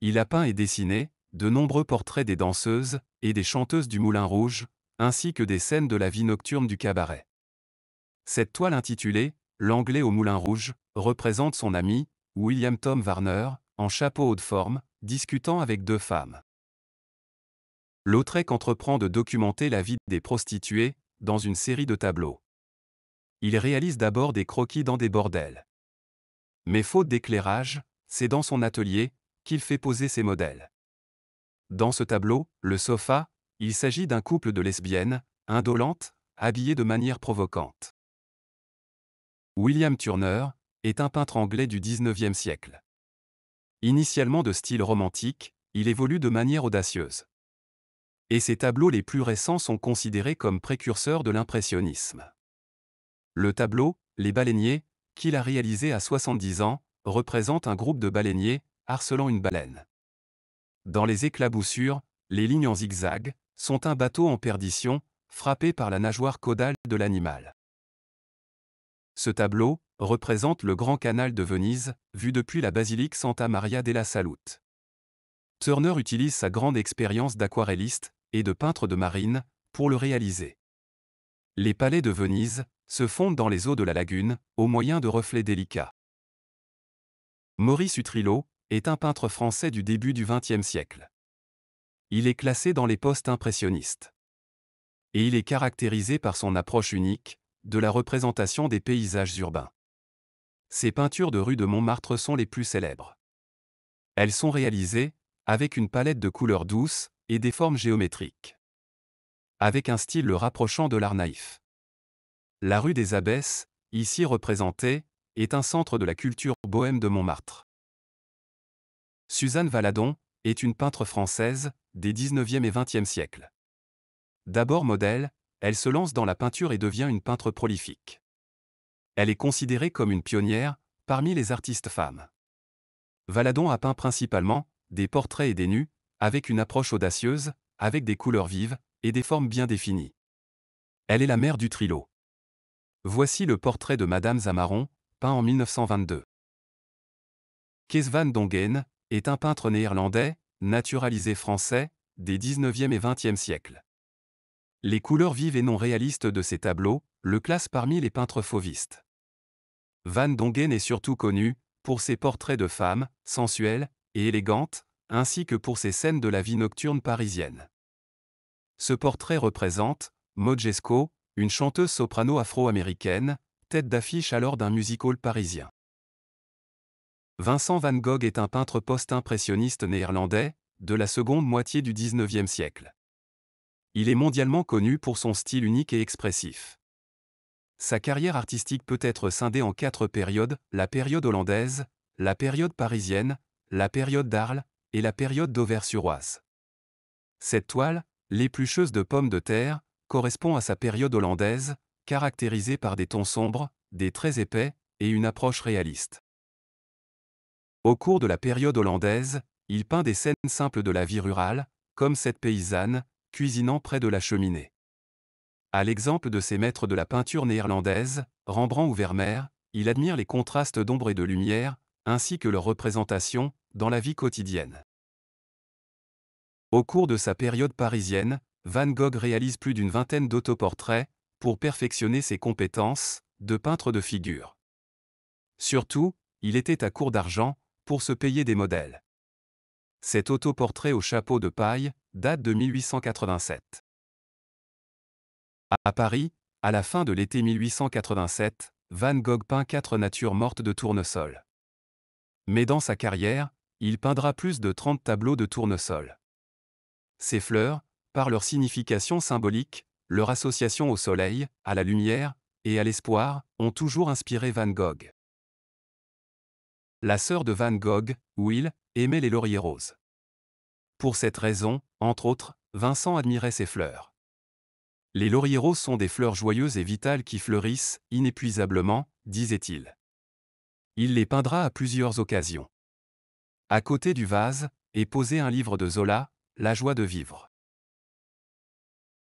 Speaker 1: Il a peint et dessiné de nombreux portraits des danseuses et des chanteuses du Moulin Rouge, ainsi que des scènes de la vie nocturne du cabaret. Cette toile intitulée l'anglais au Moulin Rouge, représente son ami, William Tom Warner, en chapeau haut de forme, discutant avec deux femmes. Lautrec entreprend de documenter la vie des prostituées, dans une série de tableaux. Il réalise d'abord des croquis dans des bordels. Mais faute d'éclairage, c'est dans son atelier qu'il fait poser ses modèles. Dans ce tableau, le sofa, il s'agit d'un couple de lesbiennes, indolentes, habillées de manière provocante. William Turner, est un peintre anglais du XIXe siècle. Initialement de style romantique, il évolue de manière audacieuse. Et ses tableaux les plus récents sont considérés comme précurseurs de l'impressionnisme. Le tableau, Les baleiniers, qu'il a réalisé à 70 ans, représente un groupe de baleiniers harcelant une baleine. Dans les éclaboussures, les lignes en zigzag sont un bateau en perdition, frappé par la nageoire caudale de l'animal. Ce tableau représente le grand canal de Venise, vu depuis la basilique Santa Maria della Salute. Turner utilise sa grande expérience d'aquarelliste et de peintre de marine pour le réaliser. Les palais de Venise se fondent dans les eaux de la lagune, au moyen de reflets délicats. Maurice Utrillo est un peintre français du début du XXe siècle. Il est classé dans les postes impressionnistes. Et il est caractérisé par son approche unique, de la représentation des paysages urbains. Ces peintures de rue de Montmartre sont les plus célèbres. Elles sont réalisées, avec une palette de couleurs douces et des formes géométriques. Avec un style le rapprochant de l'art naïf. La rue des Abbesses, ici représentée, est un centre de la culture bohème de Montmartre. Suzanne Valadon est une peintre française des 19e et 20e siècles. D'abord modèle, elle se lance dans la peinture et devient une peintre prolifique. Elle est considérée comme une pionnière parmi les artistes femmes. Valadon a peint principalement des portraits et des nus, avec une approche audacieuse, avec des couleurs vives et des formes bien définies. Elle est la mère du Trilo. Voici le portrait de Madame Zamaron, peint en 1922. Kees Dongen est un peintre néerlandais, naturalisé français, des 19e et 20e siècles. Les couleurs vives et non réalistes de ses tableaux le classent parmi les peintres fauvistes. Van Dongen est surtout connu pour ses portraits de femmes, sensuelles et élégantes, ainsi que pour ses scènes de la vie nocturne parisienne. Ce portrait représente Mojesco, une chanteuse soprano afro-américaine, tête d'affiche alors d'un musical parisien. Vincent van Gogh est un peintre post-impressionniste néerlandais, de la seconde moitié du XIXe siècle. Il est mondialement connu pour son style unique et expressif. Sa carrière artistique peut être scindée en quatre périodes, la période hollandaise, la période parisienne, la période d'Arles et la période d'Auvers-sur-Oise. Cette toile, l'éplucheuse de pommes de terre, correspond à sa période hollandaise, caractérisée par des tons sombres, des traits épais et une approche réaliste. Au cours de la période hollandaise, il peint des scènes simples de la vie rurale, comme cette paysanne, cuisinant près de la cheminée. À l'exemple de ses maîtres de la peinture néerlandaise, Rembrandt ou Vermeer, il admire les contrastes d'ombre et de lumière, ainsi que leur représentation, dans la vie quotidienne. Au cours de sa période parisienne, Van Gogh réalise plus d'une vingtaine d'autoportraits, pour perfectionner ses compétences, de peintre de figures. Surtout, il était à court d'argent, pour se payer des modèles. Cet autoportrait au chapeau de paille date de 1887. À Paris, à la fin de l'été 1887, Van Gogh peint quatre natures mortes de tournesol. Mais dans sa carrière, il peindra plus de 30 tableaux de tournesol. Ces fleurs, par leur signification symbolique, leur association au soleil, à la lumière et à l'espoir, ont toujours inspiré Van Gogh. La sœur de Van Gogh, Will, aimait les lauriers roses. Pour cette raison, entre autres, Vincent admirait ces fleurs. Les lauriers roses sont des fleurs joyeuses et vitales qui fleurissent, inépuisablement, disait-il. Il les peindra à plusieurs occasions. À côté du vase, est posé un livre de Zola, La joie de vivre.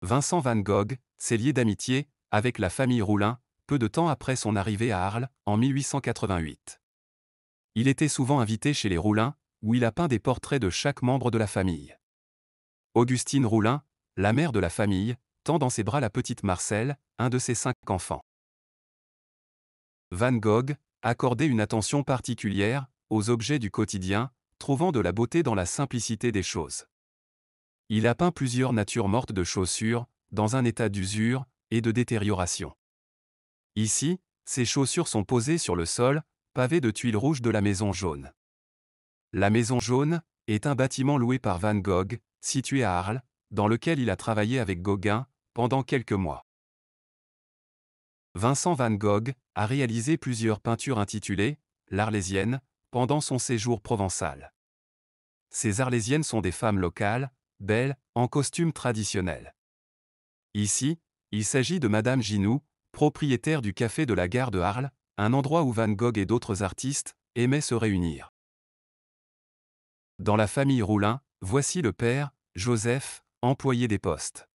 Speaker 1: Vincent Van Gogh s'est lié d'amitié avec la famille Roulin, peu de temps après son arrivée à Arles, en 1888. Il était souvent invité chez les Roulins, où il a peint des portraits de chaque membre de la famille. Augustine Roulin, la mère de la famille, tend dans ses bras la petite Marcel, un de ses cinq enfants. Van Gogh accordait une attention particulière aux objets du quotidien, trouvant de la beauté dans la simplicité des choses. Il a peint plusieurs natures mortes de chaussures, dans un état d'usure et de détérioration. Ici, ses chaussures sont posées sur le sol, pavé de tuiles rouges de la maison jaune. La Maison Jaune est un bâtiment loué par Van Gogh, situé à Arles, dans lequel il a travaillé avec Gauguin pendant quelques mois. Vincent Van Gogh a réalisé plusieurs peintures intitulées L'Arlésienne pendant son séjour provençal. Ces Arlésiennes sont des femmes locales, belles, en costume traditionnel. Ici, il s'agit de Madame Ginou, propriétaire du café de la gare de Arles, un endroit où Van Gogh et d'autres artistes aimaient se réunir. Dans la famille Roulin, voici le père, Joseph, employé des postes.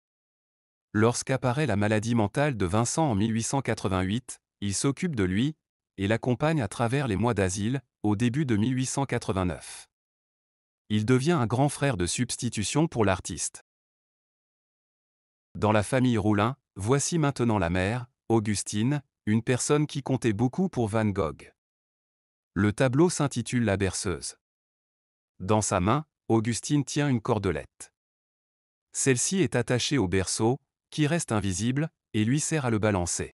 Speaker 1: Lorsqu'apparaît la maladie mentale de Vincent en 1888, il s'occupe de lui et l'accompagne à travers les mois d'asile, au début de 1889. Il devient un grand frère de substitution pour l'artiste. Dans la famille Roulin, voici maintenant la mère, Augustine, une personne qui comptait beaucoup pour Van Gogh. Le tableau s'intitule La berceuse. Dans sa main, Augustine tient une cordelette. Celle-ci est attachée au berceau, qui reste invisible, et lui sert à le balancer.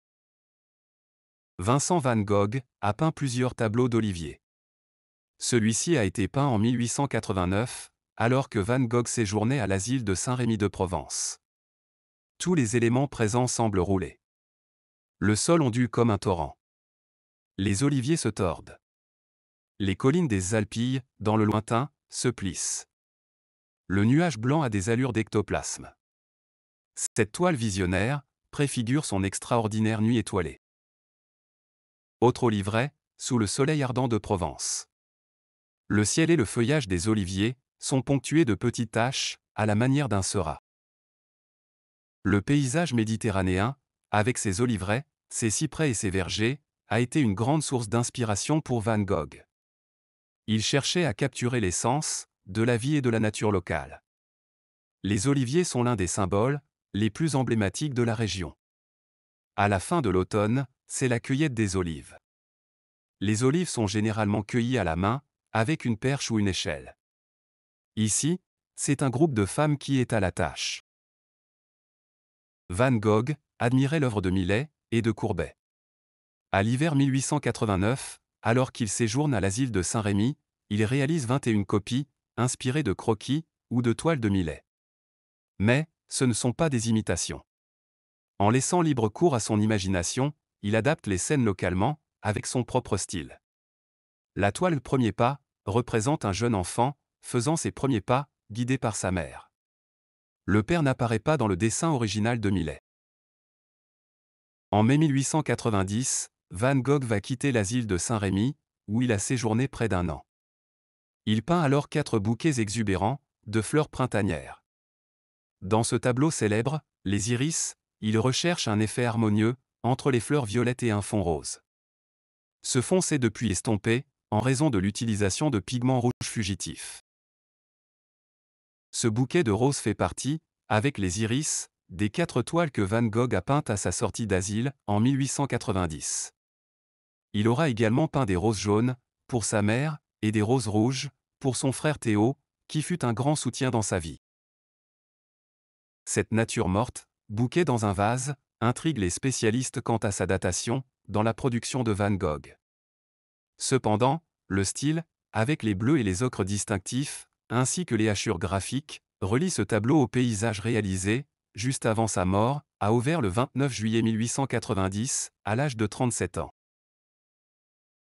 Speaker 1: Vincent van Gogh a peint plusieurs tableaux d'Olivier. Celui-ci a été peint en 1889, alors que Van Gogh séjournait à l'asile de Saint-Rémy de Provence. Tous les éléments présents semblent rouler. Le sol ondule comme un torrent. Les oliviers se tordent. Les collines des Alpilles, dans le lointain, se plissent. Le nuage blanc a des allures d'ectoplasme. Cette toile visionnaire préfigure son extraordinaire nuit étoilée. Autre oliveraie, sous le soleil ardent de Provence. Le ciel et le feuillage des oliviers sont ponctués de petites taches, à la manière d'un sera. Le paysage méditerranéen, avec ses oliveraies, ses cyprès et ses vergers, a été une grande source d'inspiration pour Van Gogh. Il cherchait à capturer l'essence, de la vie et de la nature locale. Les oliviers sont l'un des symboles, les plus emblématiques de la région. À la fin de l'automne, c'est la cueillette des olives. Les olives sont généralement cueillies à la main, avec une perche ou une échelle. Ici, c'est un groupe de femmes qui est à la tâche. Van Gogh admirait l'œuvre de Millet et de Courbet. À l'hiver 1889, alors qu'il séjourne à l'asile de Saint-Rémy, il réalise 21 copies, inspirées de croquis ou de toiles de Millet. Mais, ce ne sont pas des imitations. En laissant libre cours à son imagination, il adapte les scènes localement, avec son propre style. La toile Premier pas représente un jeune enfant, faisant ses premiers pas, guidé par sa mère. Le père n'apparaît pas dans le dessin original de Millet. En mai 1890, Van Gogh va quitter l'asile de Saint-Rémy, où il a séjourné près d'un an. Il peint alors quatre bouquets exubérants, de fleurs printanières. Dans ce tableau célèbre, les iris, il recherche un effet harmonieux, entre les fleurs violettes et un fond rose. Ce fond s'est depuis estompé, en raison de l'utilisation de pigments rouges fugitifs. Ce bouquet de roses fait partie, avec les iris, des quatre toiles que Van Gogh a peintes à sa sortie d'asile, en 1890. Il aura également peint des roses jaunes, pour sa mère, et des roses rouges, pour son frère Théo, qui fut un grand soutien dans sa vie. Cette nature morte, bouquet dans un vase, intrigue les spécialistes quant à sa datation, dans la production de Van Gogh. Cependant, le style, avec les bleus et les ocres distinctifs, ainsi que les hachures graphiques, relie ce tableau au paysage réalisé, juste avant sa mort, à Auvers le 29 juillet 1890, à l'âge de 37 ans.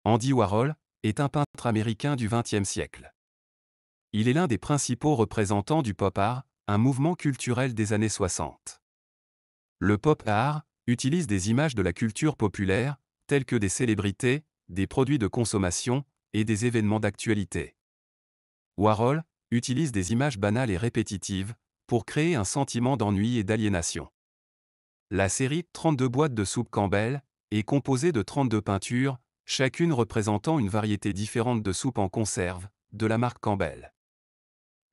Speaker 1: Andy Warhol, est un peintre américain du XXe siècle. Il est l'un des principaux représentants du pop art, un mouvement culturel des années 60. Le pop art utilise des images de la culture populaire, telles que des célébrités, des produits de consommation et des événements d'actualité. Warhol utilise des images banales et répétitives pour créer un sentiment d'ennui et d'aliénation. La série 32 boîtes de soupe Campbell est composée de 32 peintures chacune représentant une variété différente de soupe en conserve, de la marque Campbell.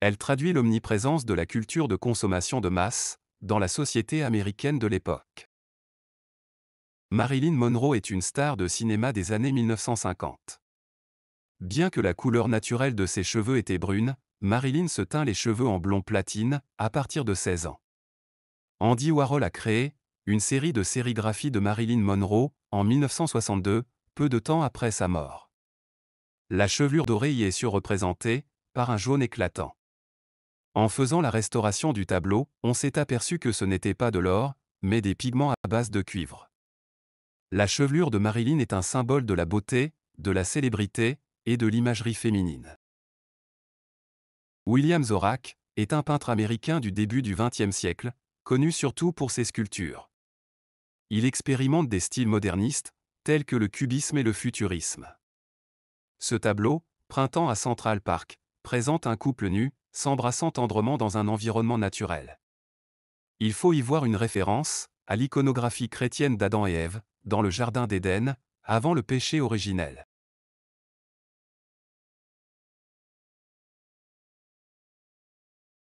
Speaker 1: Elle traduit l'omniprésence de la culture de consommation de masse dans la société américaine de l'époque. Marilyn Monroe est une star de cinéma des années 1950. Bien que la couleur naturelle de ses cheveux était brune, Marilyn se teint les cheveux en blond platine à partir de 16 ans. Andy Warhol a créé une série de sérigraphies de Marilyn Monroe en 1962 peu de temps après sa mort. La chevelure dorée y est surreprésentée, par un jaune éclatant. En faisant la restauration du tableau, on s'est aperçu que ce n'était pas de l'or, mais des pigments à base de cuivre. La chevelure de Marilyn est un symbole de la beauté, de la célébrité et de l'imagerie féminine. William Zorak est un peintre américain du début du XXe siècle, connu surtout pour ses sculptures. Il expérimente des styles modernistes, tels que le cubisme et le futurisme. Ce tableau, Printemps à Central Park, présente un couple nu, s'embrassant tendrement dans un environnement naturel. Il faut y voir une référence à l'iconographie chrétienne d'Adam et Ève, dans le Jardin d'Éden, avant le péché originel.